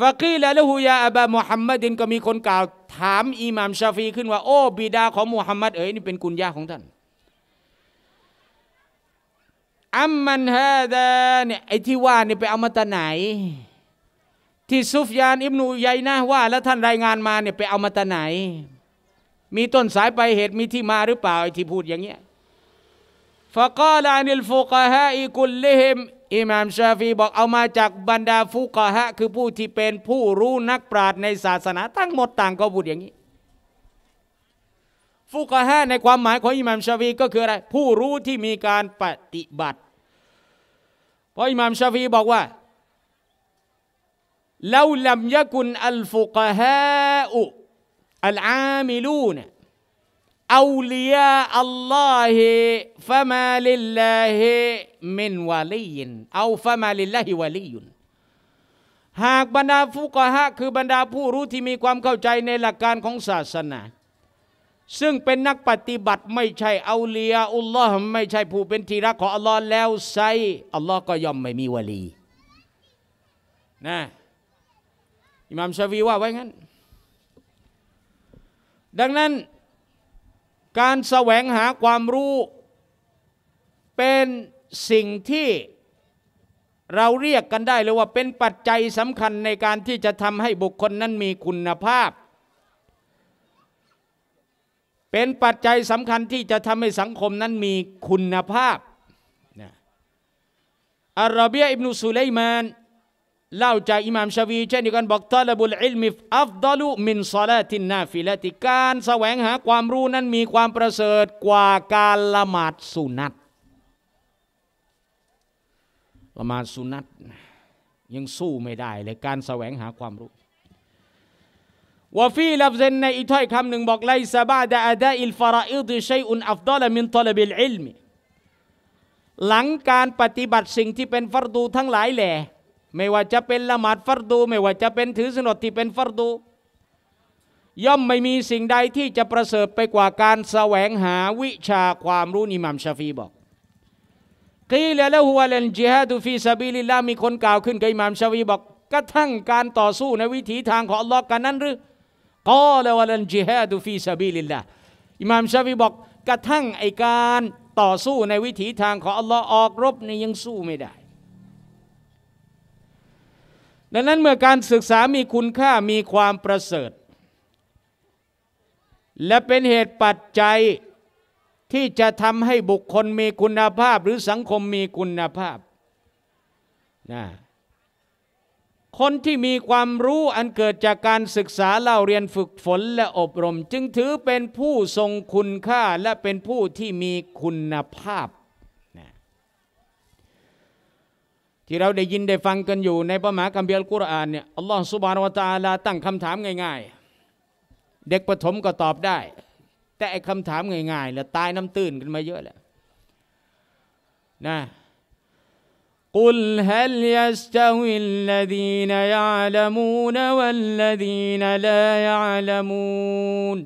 ฟากีและลูฮูยาอับบามุฮัมมัดินก็มีคนกล่าวถามอิหม่ามชาฟีขึ้นว่าโอ้บิดาของมุฮัมมัดเอ๋ยนี่เป็นกุญยาของท่าน อัมมันฮาดาเนี่ยไอ้ที่ว่านี่ไปเอามาตาไหน ที่ซุฟยานอิบนูยัยนะว่า แล้วท่านรายงานมาเนี่ยไปเอามาตาไหน มีต้นสายไปเหตุมีที่มาหรือเปล่าไอ้ที่พูดอย่างเงี้ยฟะกาลานิลฟุกะฮะอิกุลลิฮิมอิหม่ามชาฟีบอกเอามาจากบรรดาฟุกะฮะคือผู้ที่เป็นผู้รู้นักปราชญ์ในศาสนา ทั้งหมดต่างก็พูดอย่างนี้ฟุกะฮะในความหมายของอิหม่ามชาฟีก็คืออะไรผู้รู้ที่มีการปฏิบัติเพราะอิหม่ามชาฟีบอกว่าแล้วลำยกุนอัลฟุกะฮะอุอัลอามิลูเนยอออัลลลีฮฟะมาลิลลาฮิมินวาลียินเอาฮิวาลียุนหากบรรดาฟุกฮะคือบรรดาผู้รู้ที่มีความเข้าใจในหลักการของศาสนา ซึ่งเป็นนักปฏิบัติ ไม่ใช่เอาเลียอุลลอฮ์ไม่ใช่ผู้เป็นทีรักของอัลลอฮ์แล้วไซอัลลอฮ์ก็ย่อมไม่มีวลีนะอิหม่ามชาวีว่าไว้งั้น ดังนั้นการแสวงหาความรู้ เป็นสิ่งที่เราเรียกกันได้เลยว่าเป็นปัจจัยสำคัญในการที่จะทำให้บุคคลนั้นมีคุณภาพ เป็นปัจจัยสำคัญที่จะทำให้สังคมนั้นมีคุณภาพอาราเบียอิบนุสุเลมานเล่าจากอิหม่ามชาวีเช่นเดียวกันบอกตาลบุลอิลมิฟอัฟดัลุมินซาลาติน นาฟิลาติการแสวงหาความรู้นั้นมีความประเสริฐกว่าการละหมาดสุนัตละหมาดสุนัตยังสู้ไม่ได้ เลยการแสวงหาความรู้วฟีลับเซนในอีถ้อยคำหนึ่งบอกไลซาบาดาอาดาอิลฟาราอิดชัยอุนอัฟดอลมินตลบิลอิลมีหลังการปฏิบัติสิ่งที่เป็นฟรดูทั้งหลายแหล่ไม่ว่าจะเป็นละหมาดฟัรดู ไม่ว่าจะเป็นถือสนดที่เป็นฟัรดู ย่อมไม่มีสิ่งใดที่จะประเสริฐไปกว่าการแสวงหาวิชาความรู้นิมามชาฟีบอกกีเลละหัวเลนจิฮะดูฟีซาบิลิลามีคนกล่าวขึ้นกับอิมามชาฟีบอกกระทั่งการต่อสู้ในวิถีทางของอัลลอฮ์กันนั้นหรือกอลวะลันจิฮะดูฟีซาบิลิลาอิมามชาฟีบอกกระทั่งไอการต่อสู้ในวิถีทางของอัลลอฮ์ออกรบนี่ยังสู้ไม่ได้ดังนั้นเมื่อการศึกษามีคุณค่ามีความประเสริฐ และเป็นเหตุปัจจัยที่จะทำให้บุคคลมีคุณภาพหรือสังคมมีคุณภาพนะคนที่มีความรู้อันเกิดจากการศึกษาเล่าเรียนฝึกฝนและอบรม จึงถือเป็นผู้ทรงคุณค่าและเป็นผู้ที่มีคุณภาพที่เราได้ยินได้ฟังกันอยู่ในประมาคัมภีร์ลกุรอานเนี่ยอัลลอฮฺสุบานวะตาลาตั้งคำถามง่ายๆ เด็กประถมก็ตอบได้ แต่คำถามง่ายๆแล้วตายน้ำตื้นกันมาเยอะแล้วนะ قل هل يستوي الذين يعلمون والذين لا يعلمون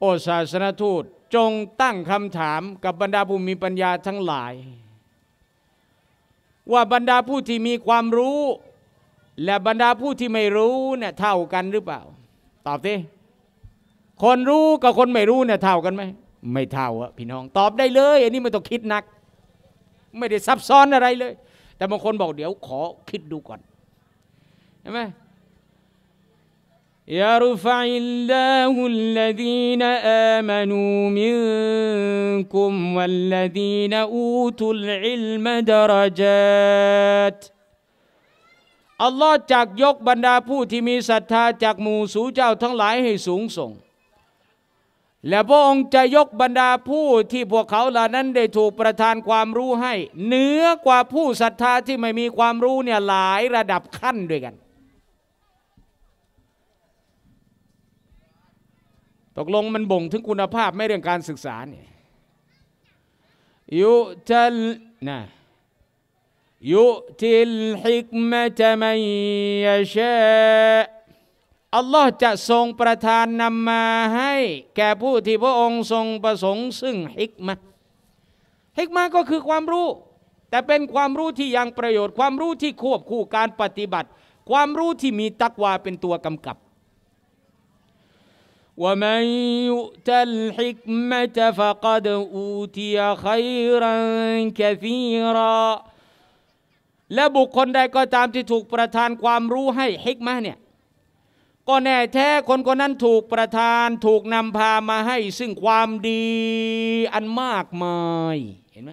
โอศาสนทูตจงตั้งคำถามกับบรรดาผู้มีปัญญาทั้งหลายว่าบรรดาผู้ที่มีความรู้ และบรรดาผู้ที่ไม่รู้เนี่ยเท่ากันหรือเปล่า ตอบสิคนรู้กับคนไม่รู้เนี่ยเท่ากันไหมไม่เท่าอะพี่น้อง ตอบได้เลยอันนี้ไม่ต้องคิดหนัก ไม่ได้ซับซ้อนอะไรเลย แต่บางคนบอกเดี๋ยวขอคิดดูก่อนใช่ไหม يرفع الله الذين آمنوا منكم والذين أوتوا العلم درجات อัลลอฮ์จักยกบรรดาผู้ที่มีศรัทธา จากหมู่สูเจ้าทั้งหลายให้สูงส่ง และพระองค์จะยกบรรดาผู้ ที่พวกเขาเหล่านั้น ได้ถูกประทานความรู้ให้เหนือกว่าผู้ศรัทธา ที่ไม่มีความรู้เนี่ยหลายระดับขั้นด้วยกันตกลงมันบ่งถึงคุณภาพไม่เรื่องการศึกษาเนี่ยยุทัลนะยุทิลฮิกมะจะมัยยะชาอัลลอฮ์จะทรงประทานนำมาให้ แก่ผู้ที่พระองค์ทรงประสงค์ซึ่งฮิกมะฮิกมะก็คือความรู้ แต่เป็นความรู้ที่ยังประโยชน์ความรู้ที่ควบคู่การปฏิบัติ ความรู้ที่มีตักวาเป็นตัวกำกับ ومن يؤت الحكمة فقد أوتي خيرا كثيرا และบุคคลใดก็ตามที่ถูกประทานความรู้ให้ ฮิกมะเนี่ย ก็แน่แท้คนคนนั้นถูกประทานถูกนำพามาให้ ซึ่งความดี อันมากมาย เห็นไหม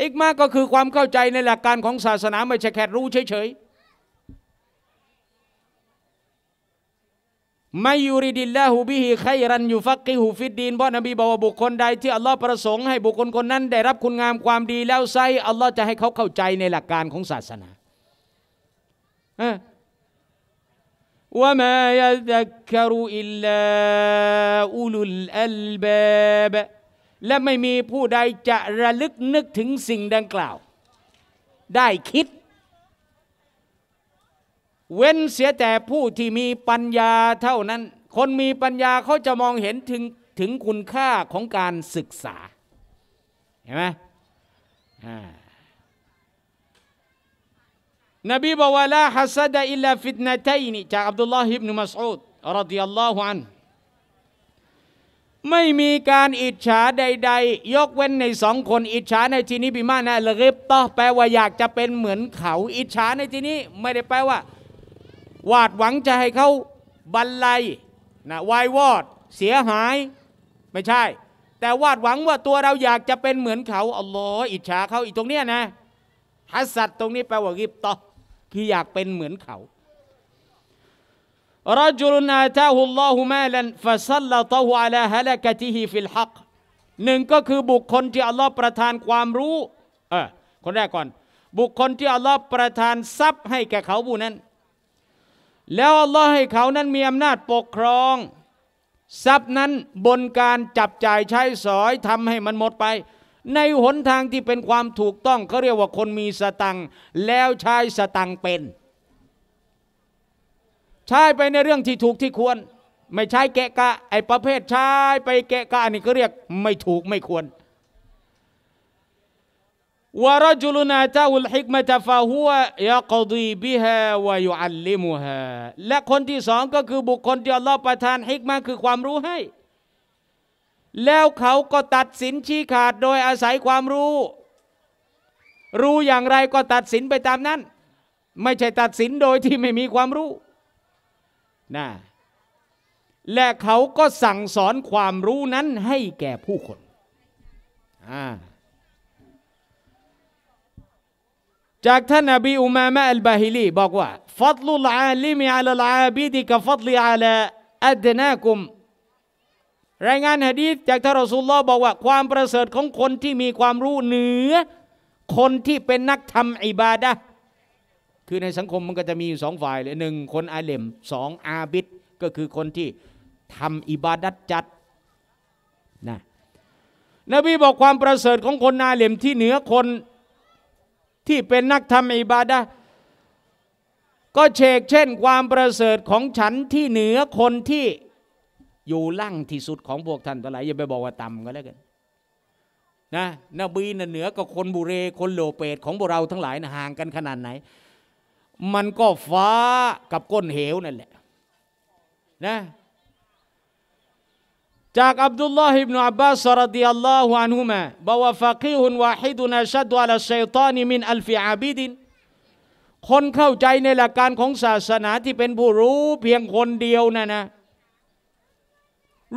อีกมากก็คือความเข้าใจในหลักการของศาสนาไม่ใช่แค่รู้เฉยๆไม่ยูริดินละหูบิฮิไครันยูฟักกิหูฟิดดีนเพราะนบีบอกว่าบุคคลใดที่อัลลอฮ์ประสงค์ให้บุคคลคนนั้น ได้รับคุณงามความดีแล้วไซอัลลอฮ์จะให้เขาเข้าใจในหลักการของศาสนาว่ามายัดักครุอิลลาอูลุลอัลบาบและไม่มีผู้ใดจะระลึกนึกถึงสิ่งดังกล่าว ได้คิดเว้นเสียแต่ผู้ที่มีปัญญาเท่านั้น คนมีปัญญาเขาจะมองเห็นถึงถึงคุณค่าของการศึกษา เห็นไหมนบีบอกว่าละฮัสดะอิลลาฟิตนาตทยนีจากอับดุลลอฮิบนุมัสอุดรดิยัลลอฮุอัน ไม่มีการอิจฉาใดๆ ยกเว้นในสองคนอิจฉาในที่นี้บิมานะละกิบต่อแปลว่าอยากจะเป็นเหมือนเขา อิจฉาในที่นี้ไม่ได้แปลว่าวาดหวังจะให้เขาบรรลัยนะวายวอดเสียหาย ไม่ใช่ แต่วาดหวังว่าตัวเราอยากจะเป็นเหมือนเขาอัลลอฮ์อิจฉาเขาอีกตรงเนี้ยนะฮัสซัดตรงนี้แปลว่ากิบตอคืออยากเป็นเหมือนเขารจุลอา้าหุลลอฮุมาลันฟาซัลลัตฮุอัลาฮะลักติฮิฟิลฮักหนึ่งก็คือบุคคลที่อัลลอฮ์ประทานความรู้เออคนแรกก่อนบุคคลที่อัลลอฮ์ประทานทรัพย์ให้แก่เขาผู้นั้นแล้วอัลลอฮ์ให้เขานั้นมีอำนาจปกครอง ทรัพย์นั้นบนการจับจ่ายใช้สอยทำให้มันหมดไป ในหนทางที่เป็นความถูกต้องเขาเรียกว่าคนมีสตัง แล้วใช้สตังเป็น ใช้ไปในเรื่องที่ถูกที่ควร ไม่ใช้แกะกะไอประเภทใช้ไปแกะกะนี่ก็เรียกไม่ถูกไม่ควรวรจุลนาตาอุลฮิกมะตฟาหัวยากดีบิฮาวายุอัลลิมุฮาและคนที่สองก็คือบุคคลที่อัลลอฮ์ประทานฮิกมาคือความรู้ให้ แล้วเขาก็ตัดสินชี้ขาดโดยอาศัยความรู้ รู้อย่างไรก็ตัดสินไปตามนั้น ไม่ใช่ตัดสินโดยที่ไม่มีความรู้นะและเขาก็สั่งสอนความรู้นั้นให้แก่ผู้คนอ่าจากท่านอบีอุมามะอัลบาฮิลีบอกว่าฟัดลุลอาลิมีอัลลอฮบิดิกฟัดลีอาลาอัดนากุมรายงานฮะดีษจากท่านรอซูลลอบอกว่าความประเสริฐของคนที่มีความรู้เหนือ คนที่เป็นนักทำอิบาดะคือในสังคมมันก็จะมีอยู่สองฝ่ายเลยหนึ่งคนอาเลมสองอาบิดก็คือคนที่ทำอิบาดัดจัดนะนบีบอกความประเสริฐของคนอาเลมที่เหนือคนที่เป็นนักธรรมอิบาดะก็เชกเช่นความประเสริฐของฉันที่เหนือคนที่อยู่ล่างที่สุดของพวกท่านทั้งหลายอย่าไปบอกว่าต่ำก็แล้วกันนะนบีน่ะเหนือกับคนบุเรคนโลเปตของพวกเราทั้งหลายนะห่างกันขนาดไหน มันก็ฟ้ากับก้นเหวนั่นแหละ นะจากอับดุลลอฮิบนุอับบาสรดิยัลลอฮุอันฮุมะบอกว่าฟากีฮุนวาฮิดุนัชัดอะลชัยตานีมิน อัลฟิอาบิดินคนเข้าใจในหลักการของศาสนาที่เป็นผู้รู้เพียงคนเดียวนะนะ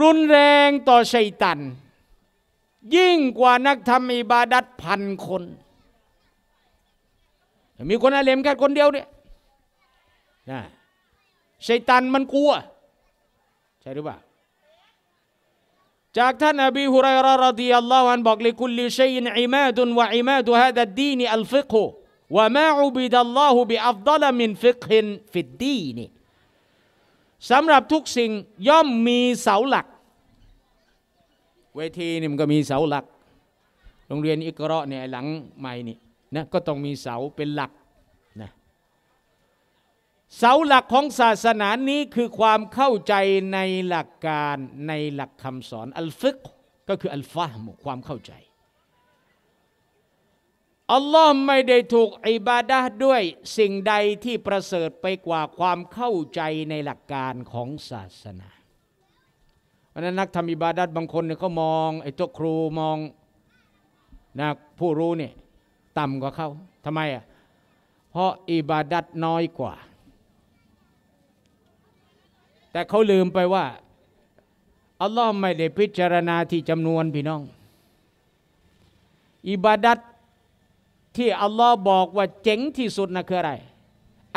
รุนแรงต่อชัยตัน ยิ่งกว่านักธรรมอิบาดัตพันคน มีคนอาเลมแค่คนเดียวเนี่ยนะชัยตันมันกลัว ใช่หรือเปล่าจากท่านอบีฮุไรรอรดียัลลอฮุอันบอกลิคุลิชัยนอิมาดุนวะอิมาดุฮะดัดดีนอัลฟิกฮุวะมาอุบิดัลลอฮุบิอัฟดลมินฟิกฮินฟิดดีนสำหรับทุกสิ่งย่อมมีเสาหลักเวทีนี่มันก็มีเสาหลักโรงเรียนอิกรอเนี่ยหลังใหม่นี่นะก็ต้องมีเสาเป็นหลักเสาหลักของศาสนานี้คือความเข้าใจในหลักการในหลักคำสอน อัลฟิกก็คือ อัลฟาหมความเข้าใจอัลลอฮ์ไม่ได้ถูกอิบาดะด้วยสิ่งใดที่ประเสริฐไปกว่าความเข้าใจในหลักการของศาสนา เพราะนั้นนักทำอิบาดัตบางคนเนี่ยก็มองไอ้ตัวครูมองนะผู้รู้เนี่ยต่ำกว่าเขาทำไมอ่ะเพราะอิบาดัตน้อยกว่าแต่เขาลืมไปว่าอัลลอฮ์ไม่ได้พิจารณาที่จำนวนพี่น้อง อิบาดัตที่อัลลอฮ์บอกว่าเจ๋งที่สุดนะคืออะไร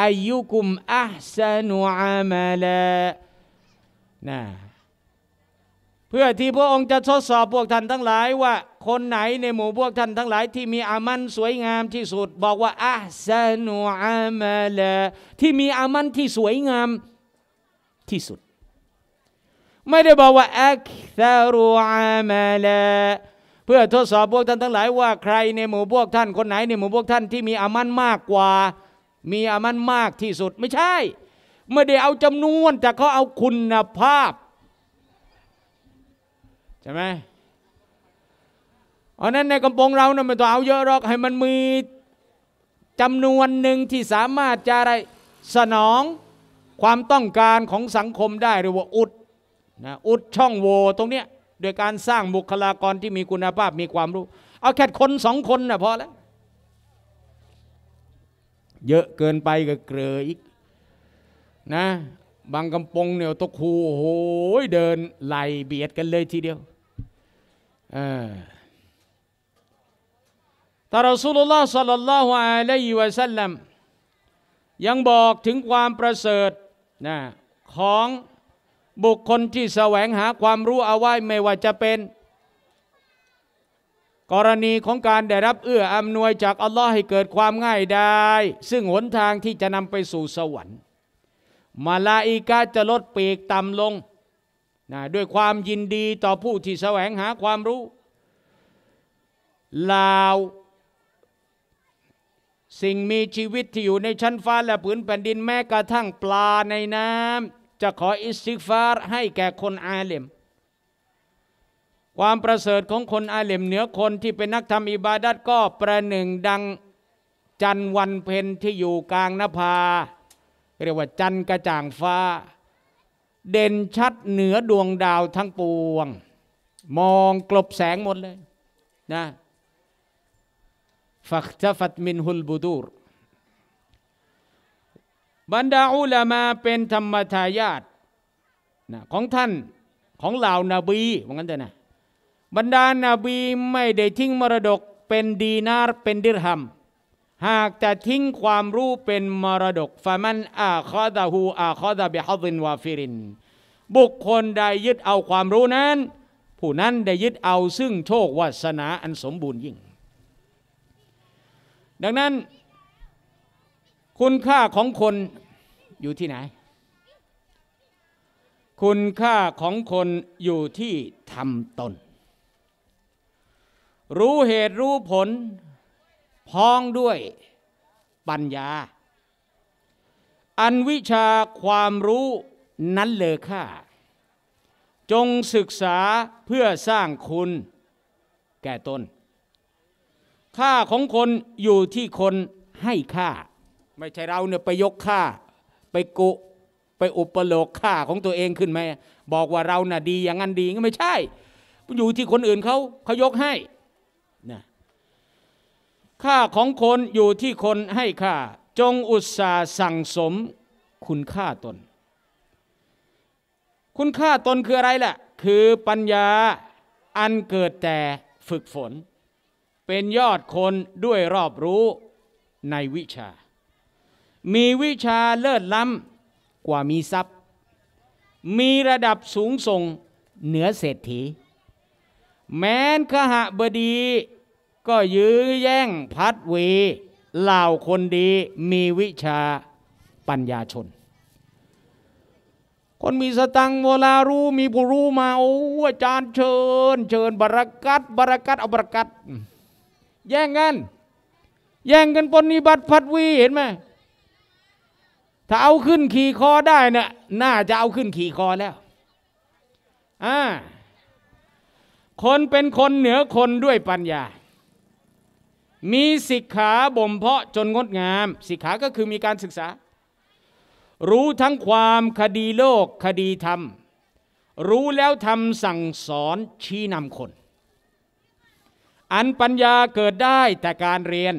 อายุกุมอัสนุอามาลานะเพื่อที่พระองค์จะทดสอบพวกท่านทั้งหลายว่า คนไหนในหมู่พวกท่านทั้งหลายที่มีอามันสวยงามที่สุดบอกว่าอัสนุอามาลาที่มีอามันที่สวยงามที่สุด ไม่ได้บอกว่าอักซารูอามาลาเพื่อทดสอบพวกท่านทั้งหลาย ว่าใครในหมู่พวกท่าน คนไหนในหมู่พวกท่านที่มีอามันมากกว่า มีอามันมากที่สุด ไม่ใช่ไม่ได้เอาจำนวนแต่เขาเอาคุณภาพ ใช่ไหมเพราะนั้นในกำปองเราเนี่ยมันต้องเอาเยอะหรอกให้มันมีจำนวนหนึ่งที่สามารถจะอะไรสนองความต้องการของสังคมได้หรือว่าอุดนะอุดช่องโหว่ตรงเนี้ยโดยการสร้างบุคลากรที่มีคุณภาพมีความรู้ เอาแค่คนสองคนนะพอแล้ว เยอะเกินไปก็เกลออีกนะบางกำปงเนี่ยตะคูโอ้โหเดินไหลเบียดกันเลยทีเดียวเออแต่ราสุลลอฮ์สัลลัลลอฮุอะลัยฮิวะสัลลัมยังบอกถึงความประเสริฐนะของบุคคลที่แสวงหาความรู้เอาไว้ไม่ว่าจะเป็น กรณีของการได้รับเอื้ออำนวยจากอัลลอฮ์ให้เกิดความง่ายได้ ซึ่งหนทางที่จะนำไปสู่สวรรค์ มาลาอิกาจะลดปีกต่ำลงนะด้วยความยินดีต่อผู้ที่แสวงหาความรู้ ลาวสิ่งมีชีวิตที่อยู่ในชั้นฟ้าและผืนแผ่นดินแม้กระทั่งปลาในน้ำจะขออิสติฟารให้แก่คนอาเลม ความประเสริฐของคนอาเลมเหนือคนที่เป็นนักทำอิบาดัตก็ประหนึ่งดัง จันวันเพนที่อยู่กลางนภาเรียกว่าจันกระจ่างฟ้า เด่นชัดเหนือดวงดาวทั้งปวง มองกลบแสงหมดเลย นะฟักตฟัดมินฮุลบุดูรบรรดาอุลามาเป็นธรรมทายาทนะของท่านของเหล่านาบีว่างั้นเถอะนะบรรดานาบีไม่ได้ทิ้งมรดกเป็นดีนาร์เป็นดิรฮัมหากจะทิ้งความรู้เป็นมรดกฟามันอาคอดาหูอาคอดาบิฮัดินวาฟิรินบุคคลใดยึดเอาความรู้นั้น ผู้นั้นได้ยึดเอาซึ่งโชควาสนาอันสมบูรณ์ยิ่งดังนั้น คุณค่าของคนอยู่ที่ไหน คุณค่าของคนอยู่ที่ทำตน รู้เหตุรู้ผลพ้องด้วยปัญญา อันวิชาความรู้นั้นเลอค่า จงศึกษาเพื่อสร้างคุณแก่ตนค่าของคนอยู่ที่คนให้ค่า ไม่ใช่เราเนี่ยไปยกค่า ไปกุไปอุปโลกค่าของตัวเองขึ้นไหมบอกว่าเราน่ะดีอย่างนั้นดีก็ไม่ใช่ อยู่ที่คนอื่นเขาเขายกให้นะค่าของคนอยู่ที่คนให้ค่า จงอุตสาสั่งสม คุณค่าตน คุณค่าตนคืออะไรล่ะคือปัญญาอันเกิดแต่ฝึกฝนเป็นยอดคนด้วยรอบรู้ในวิชา มีวิชาเลิศล้ำกว่ามีทรัพย์ มีระดับสูงส่งเหนือเศรษฐี แม้นขหบดี ก็ยื้อแย่งพัดวี เหล่าคนดีมีวิชาปัญญาชน คนมีสตังเวลารู้มีผู้รู้มาโอ้อาจารย์เชิญเชิญบารักัดบารักัดเอาบารักัดแย่งกัน แย่งกันปนิบัติพัดวี เห็นไหม ถ้าเอาขึ้นขี่คอได้เนะ่ยน่าจะเอาขึ้นขี่คอแล้ว อ่า คนเป็นคนเหนือคนด้วยปัญญา มีสิกขาบ่มเพาะจนงดงาม สิกขาก็คือมีการศึกษา รู้ทั้งความคดีโลกคดีธรรม รู้แล้วทำสั่งสอนชี้นำคนอันปัญญาเกิดได้แต่การเรียน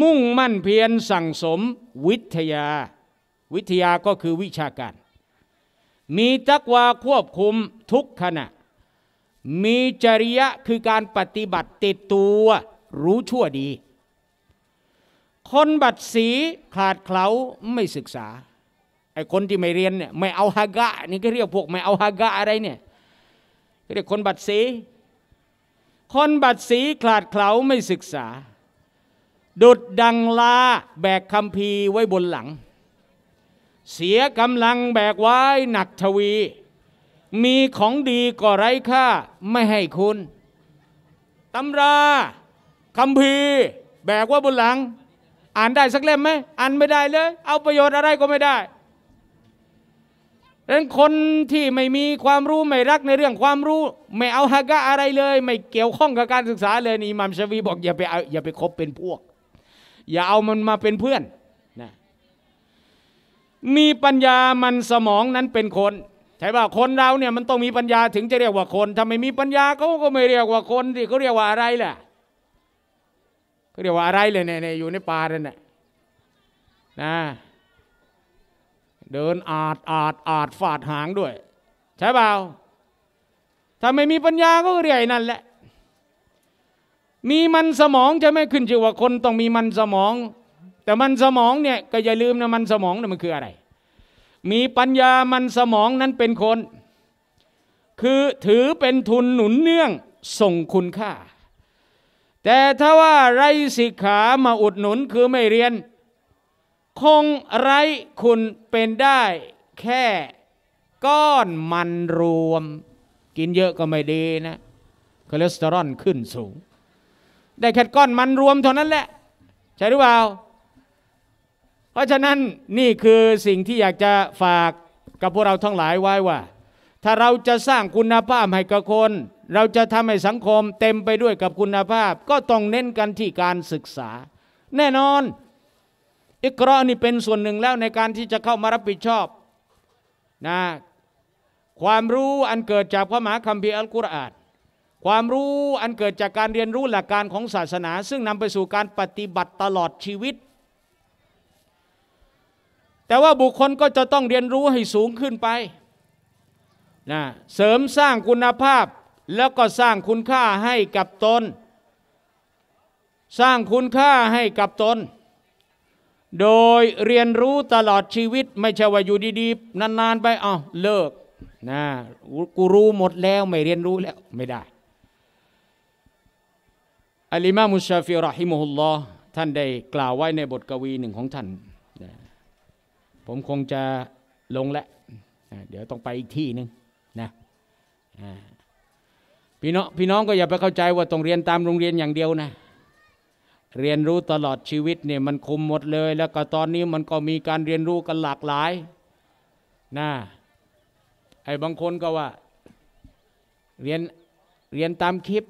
มุ่งมั่นเพียรสั่งสมวิทยาวิทยาก็คือวิชาการ มีตักวาควบคุมทุกขณะ มีจริยะคือการปฏิบัติติดตัวรู้ชั่วดี คนบัตรสีขาดเขาไม่ศึกษาไอ้คนที่ไม่เรียนเนี่ยไม่เอาฮากะ นี่ก็เรียกพวกไม่เอาฮากะอะไรเนี่ยเรียกคนบัตรสีคนบัดสีขลาดเขาไม่ศึกษา ดุดดังลาแบกคำพีไว้บนหลัง เสียกำลังแบกไว้หนักทวี มีของดีก็ไร้ค่าไม่ให้คุณตำราคำพีแบกว่าบนหลัง อ่านได้สักเล่มไหมอ่านไม่ได้เลย เอาประโยชน์อะไรก็ไม่ได้ดังนั้นคนที่ไม่มีความรู้ไม่รักในเรื่องความรู้ ไม่เอาฮากะอะไรเลย ไม่เกี่ยวข้องกับการศึกษาเลยนี่มัมชวีบอกอย่าไปเอาอย่าไปคบเป็นพวก อย่าเอามันมาเป็นเพื่อนนะมีปัญญามันสมองนั้นเป็นคนใช่ป่ะคนเราเนี่ยมันต้องมีปัญญาถึงจะเรียกว่าคน ถ้าไม่มีปัญญาเขาก็ไม่เรียกว่าคนที่เขาเรียกว่าอะไรแหละเขาเรียกว่าอะไรเลยเนี่ยอยู่ในป่าเนี่ยนะเดินอาดอาดอาดฝาดหางด้วยใช่เปล่า ถ้าไม่มีปัญญาก็เรอยนั่นแหละ มีมันสมองจะไม่ขึ้นชื่อว่าคนต้องมีมันสมอง แต่มันสมองเนี่ยก็อย่าลืมนะมันสมองนะมันคืออะไร มีปัญญามันสมองนั้นเป็นคน คือถือเป็นทุนหนุนเนื่องส่งคุณค่า แต่ถ้าว่าไรสิกขามาอุดหนุนคือไม่เรียนคงไร้คุณเป็นได้แค่ก้อนมันรวม กินเยอะก็ไม่ดีนะคอเลสเตอรอลขึ้นสูง ได้แค่ก้อนมันรวมเท่านั้นแหละใช่หรือเปล่าเพราะฉะนั้นนี่คือสิ่งที่อยากจะฝากกับพวกเราทั้งหลายไว้ว่า ถ้าเราจะสร้างคุณภาพให้กับคน เราจะทำให้สังคมเต็มไปด้วยกับคุณภาพ ก็ต้องเน้นกันที่การศึกษา แน่นอนอิกรอนี่เป็นส่วนหนึ่งแล้วในการที่จะเข้ามารับผิดชอบนะความรู้อันเกิดจากพระมหาคัมภีร์อัลกุรอานความรู้อันเกิดจากการเรียนรู้หลักการของศาสนา ซึ่งนำไปสู่การปฏิบัติตลอดชีวิต แต่ว่าบุคคลก็จะต้องเรียนรู้ให้สูงขึ้นไปนะเสริมสร้างคุณภาพแล้วก็สร้างคุณค่าให้กับตน สร้างคุณค่าให้กับตนโดยเรียนรู้ตลอดชีวิตไม่ใช่ว่าอยู่ดีๆนานๆไปออาเลิกนะกูรู้หมดแล้วไม่เรียนรู้แล้วไม่ได้อัลีมามุชาฟิรอฮิมุฮลลอท่านได้กล่าวไว้ในบทกวีหนึ่งของท่านผมคงจะลงแล้วเดี๋ยวต้องไปอีกที่หนึ่งนะพี่น้องพี่น้องก็อย่าไปเข้าใจว่าต้องเรียนตามโรงเรียนอย่างเดียวนะเรียนรู้ตลอดชีวิตเนี่ยมันคุมหมดเลย แล้วก็ตอนนี้มันก็มีการเรียนรู้กันหลากหลายนะไอ้บางคนก็ว่า เรียนเรียนตามคลิป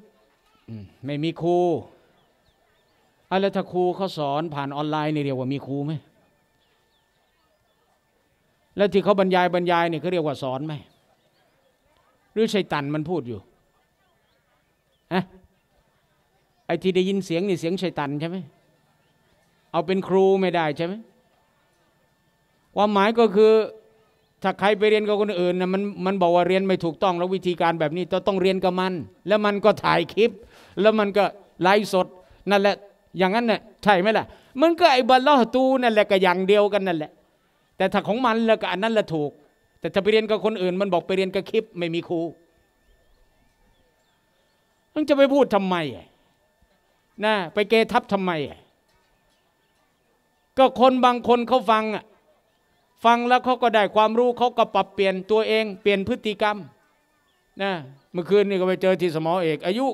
ไม่มีครูอะไรถ้าครูเขาสอนผ่านออนไลน์นี่เรียกว่ามีครูไหมแล้วที่เขาบรรยายบรรยายเนี่ยเขาเรียกว่าสอนไหมหรือชัยตันมันพูดอยู่อะไอ้ที่ได้ยินเสียงนี่เสียงชัยตันใช่ไหมเอาเป็นครูไม่ได้ใช่ไหมความหมายก็คือ ถ้าใครไปเรียนกับคนอื่นนะมันมันบอกว่าเรียนไม่ถูกต้อง แล้ววิธีการแบบนี้ต้องเรียนกับมัน แล้วมันก็ถ่ายคลิป แล้วมันก็ไลฟ์สดนั่นแหละอย่างนั้นน่ะใช่ไหมล่ะมันก็ไอ้บัลลอตูนั่นแหละก็อย่างเดียวกันนั่นแหละแต่ถ้าของมันแล้วก็อันนั้นละถูก แต่ถ้าไปเรียนกับคนอื่น มันบอกไปเรียนกับคลิปไม่มีครูมันจะไปพูดทำไมอ่ะนะไปเกทับทำไม ก็คนบางคนเขาฟังฟังแล้วเขาก็ได้ความรู้เขาก็ปรับเปลี่ยนตัวเองเปลี่ยนพฤติกรรมนะเมื่อคืนนี่ก็ไปเจอที่สมอเอกอายุ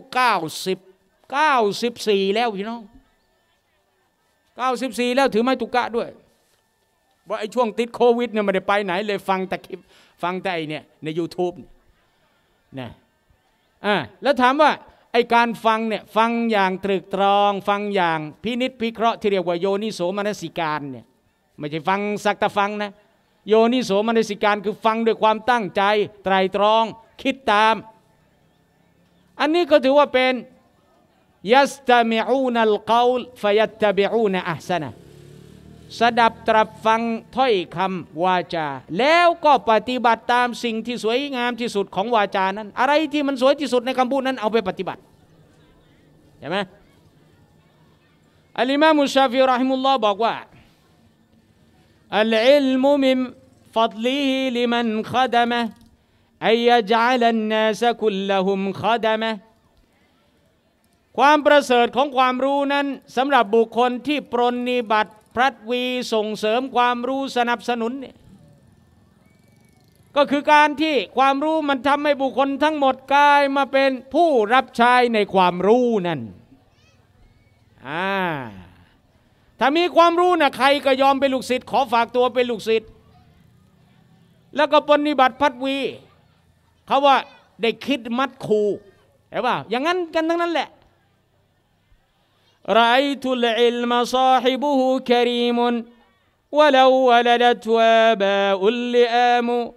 90 94 แล้วพี่น้อง 94 แล้วถือไม้ตุกะด้วย ว่าไอ้ช่วงติดโควิดเนี่ยไม่ได้ไปไหนเลยฟังแต่คลิปฟังแต่ไอเนี่ย ใน YouTube นนะอ่าแล้วถามว่าไอการฟังเนี่ยฟังอย่างตรึกตรอง ฟังอย่างพินิษพิเคราะห์ที่เรียกว่าโยนิโสมนสิการเนี่ยไม่ใช่ฟัง สักแต่ฟังนะโยนิโสมนสิการคือฟังด้วยความตั้งใจไตรตรองคิดตาม อันนี้ก็ถือว่าเป็น ยัสตมิอูนัลกาลฟยัตตบิอูนอัซนะสดับตรับฟังถ้อยคำวาจา แล้วก็ปฏิบัติตามสิ่งที่สวยงามที่สุดของวาจานั้น อะไรที่มันสวยที่สุดในคำพูดนั้น เอาไปปฏิบัติใช่ไหมอัลอิมามุชาฟิรอฮิมุลลอฮ์บอกว่า อัลอิลมุมิมฟัดลีฮิลิมันขดมะ อัยจัลันนาสคุลละหุมขดมะ ความประเสริฐของความรู้นั้นสำหรับบุคคลที่ปรนนิบัติพรัดวีส่งเสริมความรู้สนับสนุนเนี่ยก็คือการที่ความรู้มันทำให้บุคคลทั้งหมด กลายมาเป็นผู้รับใช้ในความรู้นั่นอ่าถ้ามีความรู้นะใครก็ยอมเป็นลูกศิษย์ขอฝากตัวเป็นลูกศิษย์แล้วก็ปฏิบัติพัดวีเขาว่าได้คิดมัดคูเห็นป่าอย่างนั้นกันทั้งนั้นแหละ رأيت العلم صاحبه كريم ولو ولدته آباء اللئام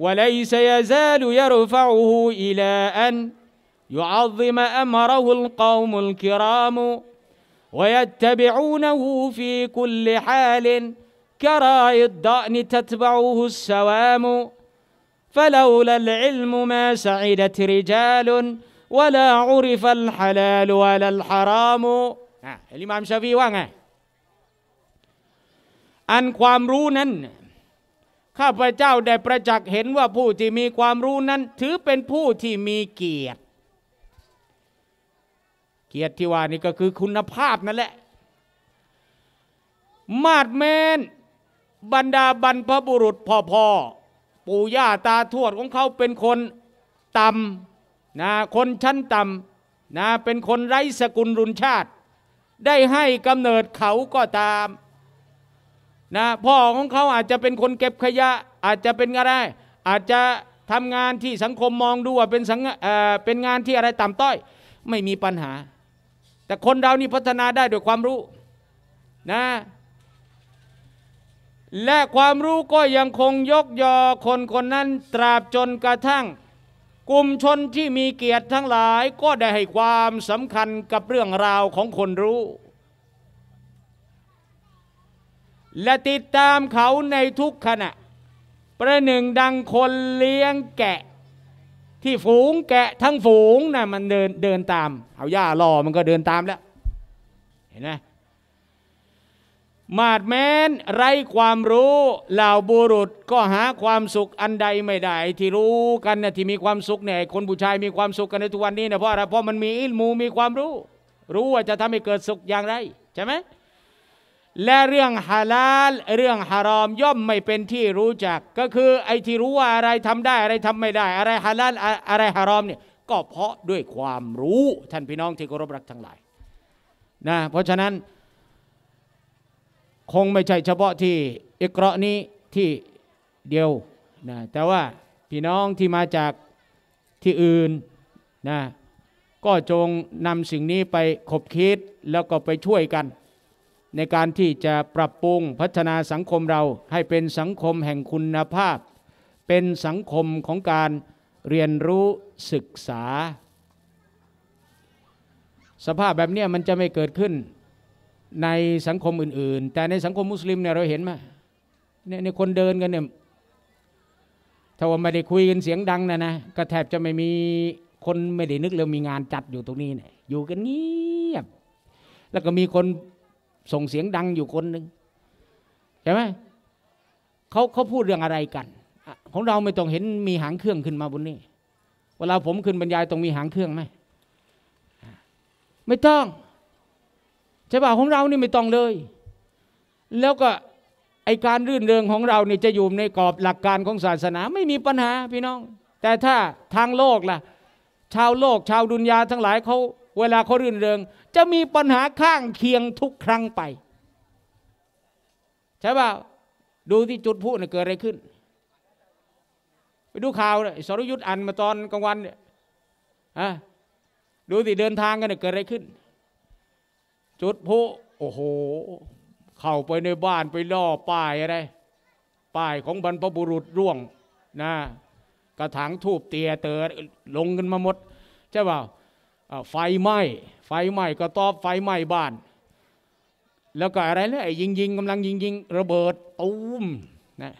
وليس يزال يرفعه إلى أن يعظم أمره القوم الكرام ويتبعونه في كل حال كراي الضأن تتبعه السوام فلولا العلم ما سعدت رجال วะลาอ ف ริฟัลฮะลาลวะลัลฮารามอิมามชาฟีว่าไงอันความรู้นั้น ข้าพเจ้าได้ประจักษ์เห็นว่าผู้ที่มีความรู้นั้น ถือเป็นผู้ที่มีเกียรติ เกียรติที่ว่านี่ก็คือคุณภาพนั่นแหละ มาดแมนบรรดาบรรพบุรุษพ่อพ่อปู่ย่าตาทวดของเขาเป็นคนต่ำนะคนชั้นต่ำนะเป็นคนไร้สกุลรุนชาติ ได้ให้กำเนิดเขาก็ตามนะพ่อของเขาอาจจะเป็นคนเก็บขยะ อาจจะเป็นอะไรอาจจะทำงานที่สังคมมองดูว่าเป็นสังเป็นงานที่อะไรต่ำต้อยไม่มีปัญหา แต่คนเรานี่พัฒนาได้ด้วยความรู้นะและความรู้ก็ยังคงยกยอคนคนนั้นตราบจนกระทั่งกลุ่มชนที่มีเกียรติทั้งหลายก็ได้ให้ความสำคัญกับเรื่องราวของคนรู้ และติดตามเขาในทุกขณะ ประหนึ่งดังคนเลี้ยงแกะ ที่ฝูงแกะทั้งฝูงนะ่ะมันเดินเดินตามเอาหญ้าล่อมันก็เดินตามแล้วเห็นไหมมาดแม้นไรความรู้เหล่าบุรุษก็หาความสุขอันใดไม่ได้ ที่รู้กันนะที่มีความสุขเนี่ยคนผู้ชายมีความสุขกันในทุกวันนี้นะเพราะอะไรเพราะมันมีอิลมูมีความรู้ รู้ว่าจะทำให้เกิดสุขอย่างไรใช่ไหมและเรื่องฮาลาลเรื่องฮารอมย่อมไม่เป็นที่รู้จัก ก็คือไอ้ที่รู้ว่าอะไรทำได้อะไรทำไม่ได้ อะไรฮาลาลอะไรฮารอมเนี่ยก็เพราะด้วยความรู้ท่านพี่น้องที่เคารพรักทั้งหลายนะเพราะฉะนั้นคงไม่ใช่เฉพาะที่อิกรอนี้ที่เดียวนะแต่ว่า พี่น้องที่มาจากที่อื่นนะก็จงนำสิ่งนี้ไปขบคิดแล้วก็ไปช่วยกัน ในการที่จะปรับปรุงพัฒนาสังคมเรา ให้เป็นสังคมแห่งคุณภาพ เป็นสังคมของการเรียนรู้ศึกษา สภาพแบบนี้มันจะไม่เกิดขึ้นในสังคมอื่น ๆ แต่ในสังคมมุสลิมเนี่ย เราเห็นไหมเนี่ยในคนเดินกันเนี่ยถ้าว่าไม่ได้คุยกันเสียงดังนะนะก็แทบจะไม่มีคนไม่ได้นึกเลยมีงานจัดอยู่ตรงนี้เนี่ยอยู่กันเงียบแล้วก็มีคนส่งเสียงดังอยู่คนหนึ่งใช่ไหมเขาเขาพูดเรื่องอะไรกัน ของเราไม่ต้องเห็นมีหางเครื่องขึ้นมาบนนี้เวลาผมขึ้นบรรยายต้องมีหางเครื่องไหมไม่ต้องใช่ป่ะของเรานี่ไม่ต้องเลย แล้วก็ไอการรื่นเริงของเราเนี่ยจะอยู่ในกรอบหลักการของศาสนา ไม่มีปัญหาพี่น้อง แต่ถ้าทางโลกล่ะชาวโลก ชาวดุนยาทั้งหลายเขาเวลาเขารื่นเริงจะมีปัญหาข้างเคียงทุกครั้งไป ใช่ป่าดูที่จุดพูดเนี่ยเกิดอะไรขึ้น ไปดูข่าวเลยสรยุทธ์อันมาตอนกลางวันเนี่ยอ่ะดูที่เดินทางกันเนี่ยเกิดอะไรขึ้นจุดพุโอ้โห เข้าไปในบ้านไปล่อป้ายอะไรป้ายของบรรพบุรุษร่วงนะ กระถางทูบเตียเตอลงกันมาหมดใช่เปล่าไฟไหม้ไฟไหม้ก็ตอบไฟไหม้บ้าน แล้วก็อะไรนะไอยิงยิงกำลังยิงยิงระเบิดตูมนะ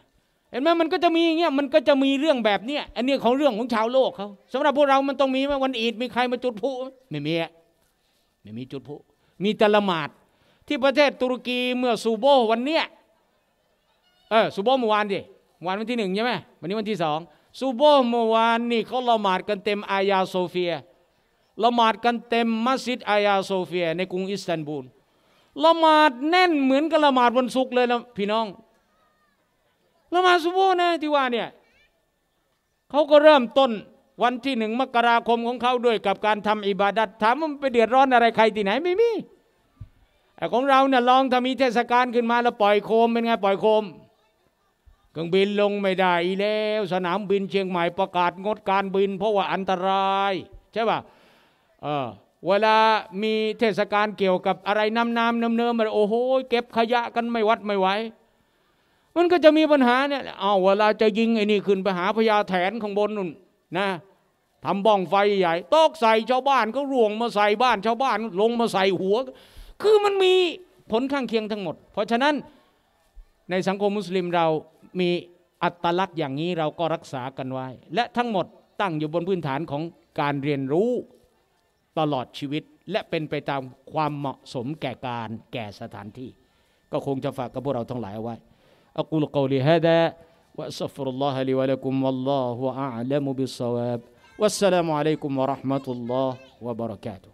เห็นไหมมันก็จะมีอย่างเงี้ยมันก็จะมีเรื่องแบบเนี้ยอันนี้ของเรื่องของชาวโลกเขาสำหรับพวกเรา มันต้องมีไหมวันอีดมีใครมาจุดพุไม่มีไม่มีจุดพุมีตะละหมาดที่ประเทศตุรกีเมื่อซูโบวันเนี้ยเออซูโบเมื่อวานดิวันวันที่หนึ่งใช่ไหมวันนี้วันที่สองซูโบเมื่อวานนี่เขาละหมาดกันเต็มอายาโซเฟียละหมาดกันเต็มมัสยิดอายาโซเฟีย ในกรุงอิสตันบูลละหมาดแน่นเหมือนกับละหมาดวันศุกร์เลยนะพี่น้องละหมาดซูโบนะที่ว่าเนี่ยเขาก็เริ่มต้นวันที่หนึ่งมกราคมของเขาด้วย กับการทำอิบาดัตถามมันไปเดือดร้อนอะไรใครที่ไหนไม่มีแต่ของเราเนี่ยลองทำมีเทศกาลขึ้นมาแล้วปล่อยโคมเป็นไงปล่อยโคมเครื่องบินลงไม่ได้แล้ว สนามบินเชียงใหม่ประกาศงดการบิน เพราะว่าอันตรายใช่ป่ะ เออเวลามีเทศกาลเกี่ยวกับอะไรน้ำน้ำเนิมเนิมมัโอ้โหเก็บขยะกันไม่วัดไม่ไหวมันก็จะมีปัญหาเนี่ยเอาเวลาจะยิงไอ้นี่ขึ้นไปหาพญาแถนข้างบนนู่นนะทำบ้องไฟใหญ่ตอกใส่ชาวบ้านก็ร่วงมาใส่บ้านชาวบ้านลงมาใส่หัว คือมันมีผลข้างเคียงทั้งหมด เพราะฉะนั้นในสังคมมุสลิมเรามีอัตลักษณ์อย่างนี้เราก็รักษากันไว้ และทั้งหมดตั้งอยู่บนพื้นฐานของการเรียนรู้ตลอดชีวิต และเป็นไปตามความเหมาะสมแก่การแก่สถานที่ ก็คงจะฝากกับพวกเราทั้งหลายไว้อก ق ลกอลีฮะดะ وأستغفر الله لي ولكم والله أعلم بالصواب والسلام عليكم ورحمة الله وبركاته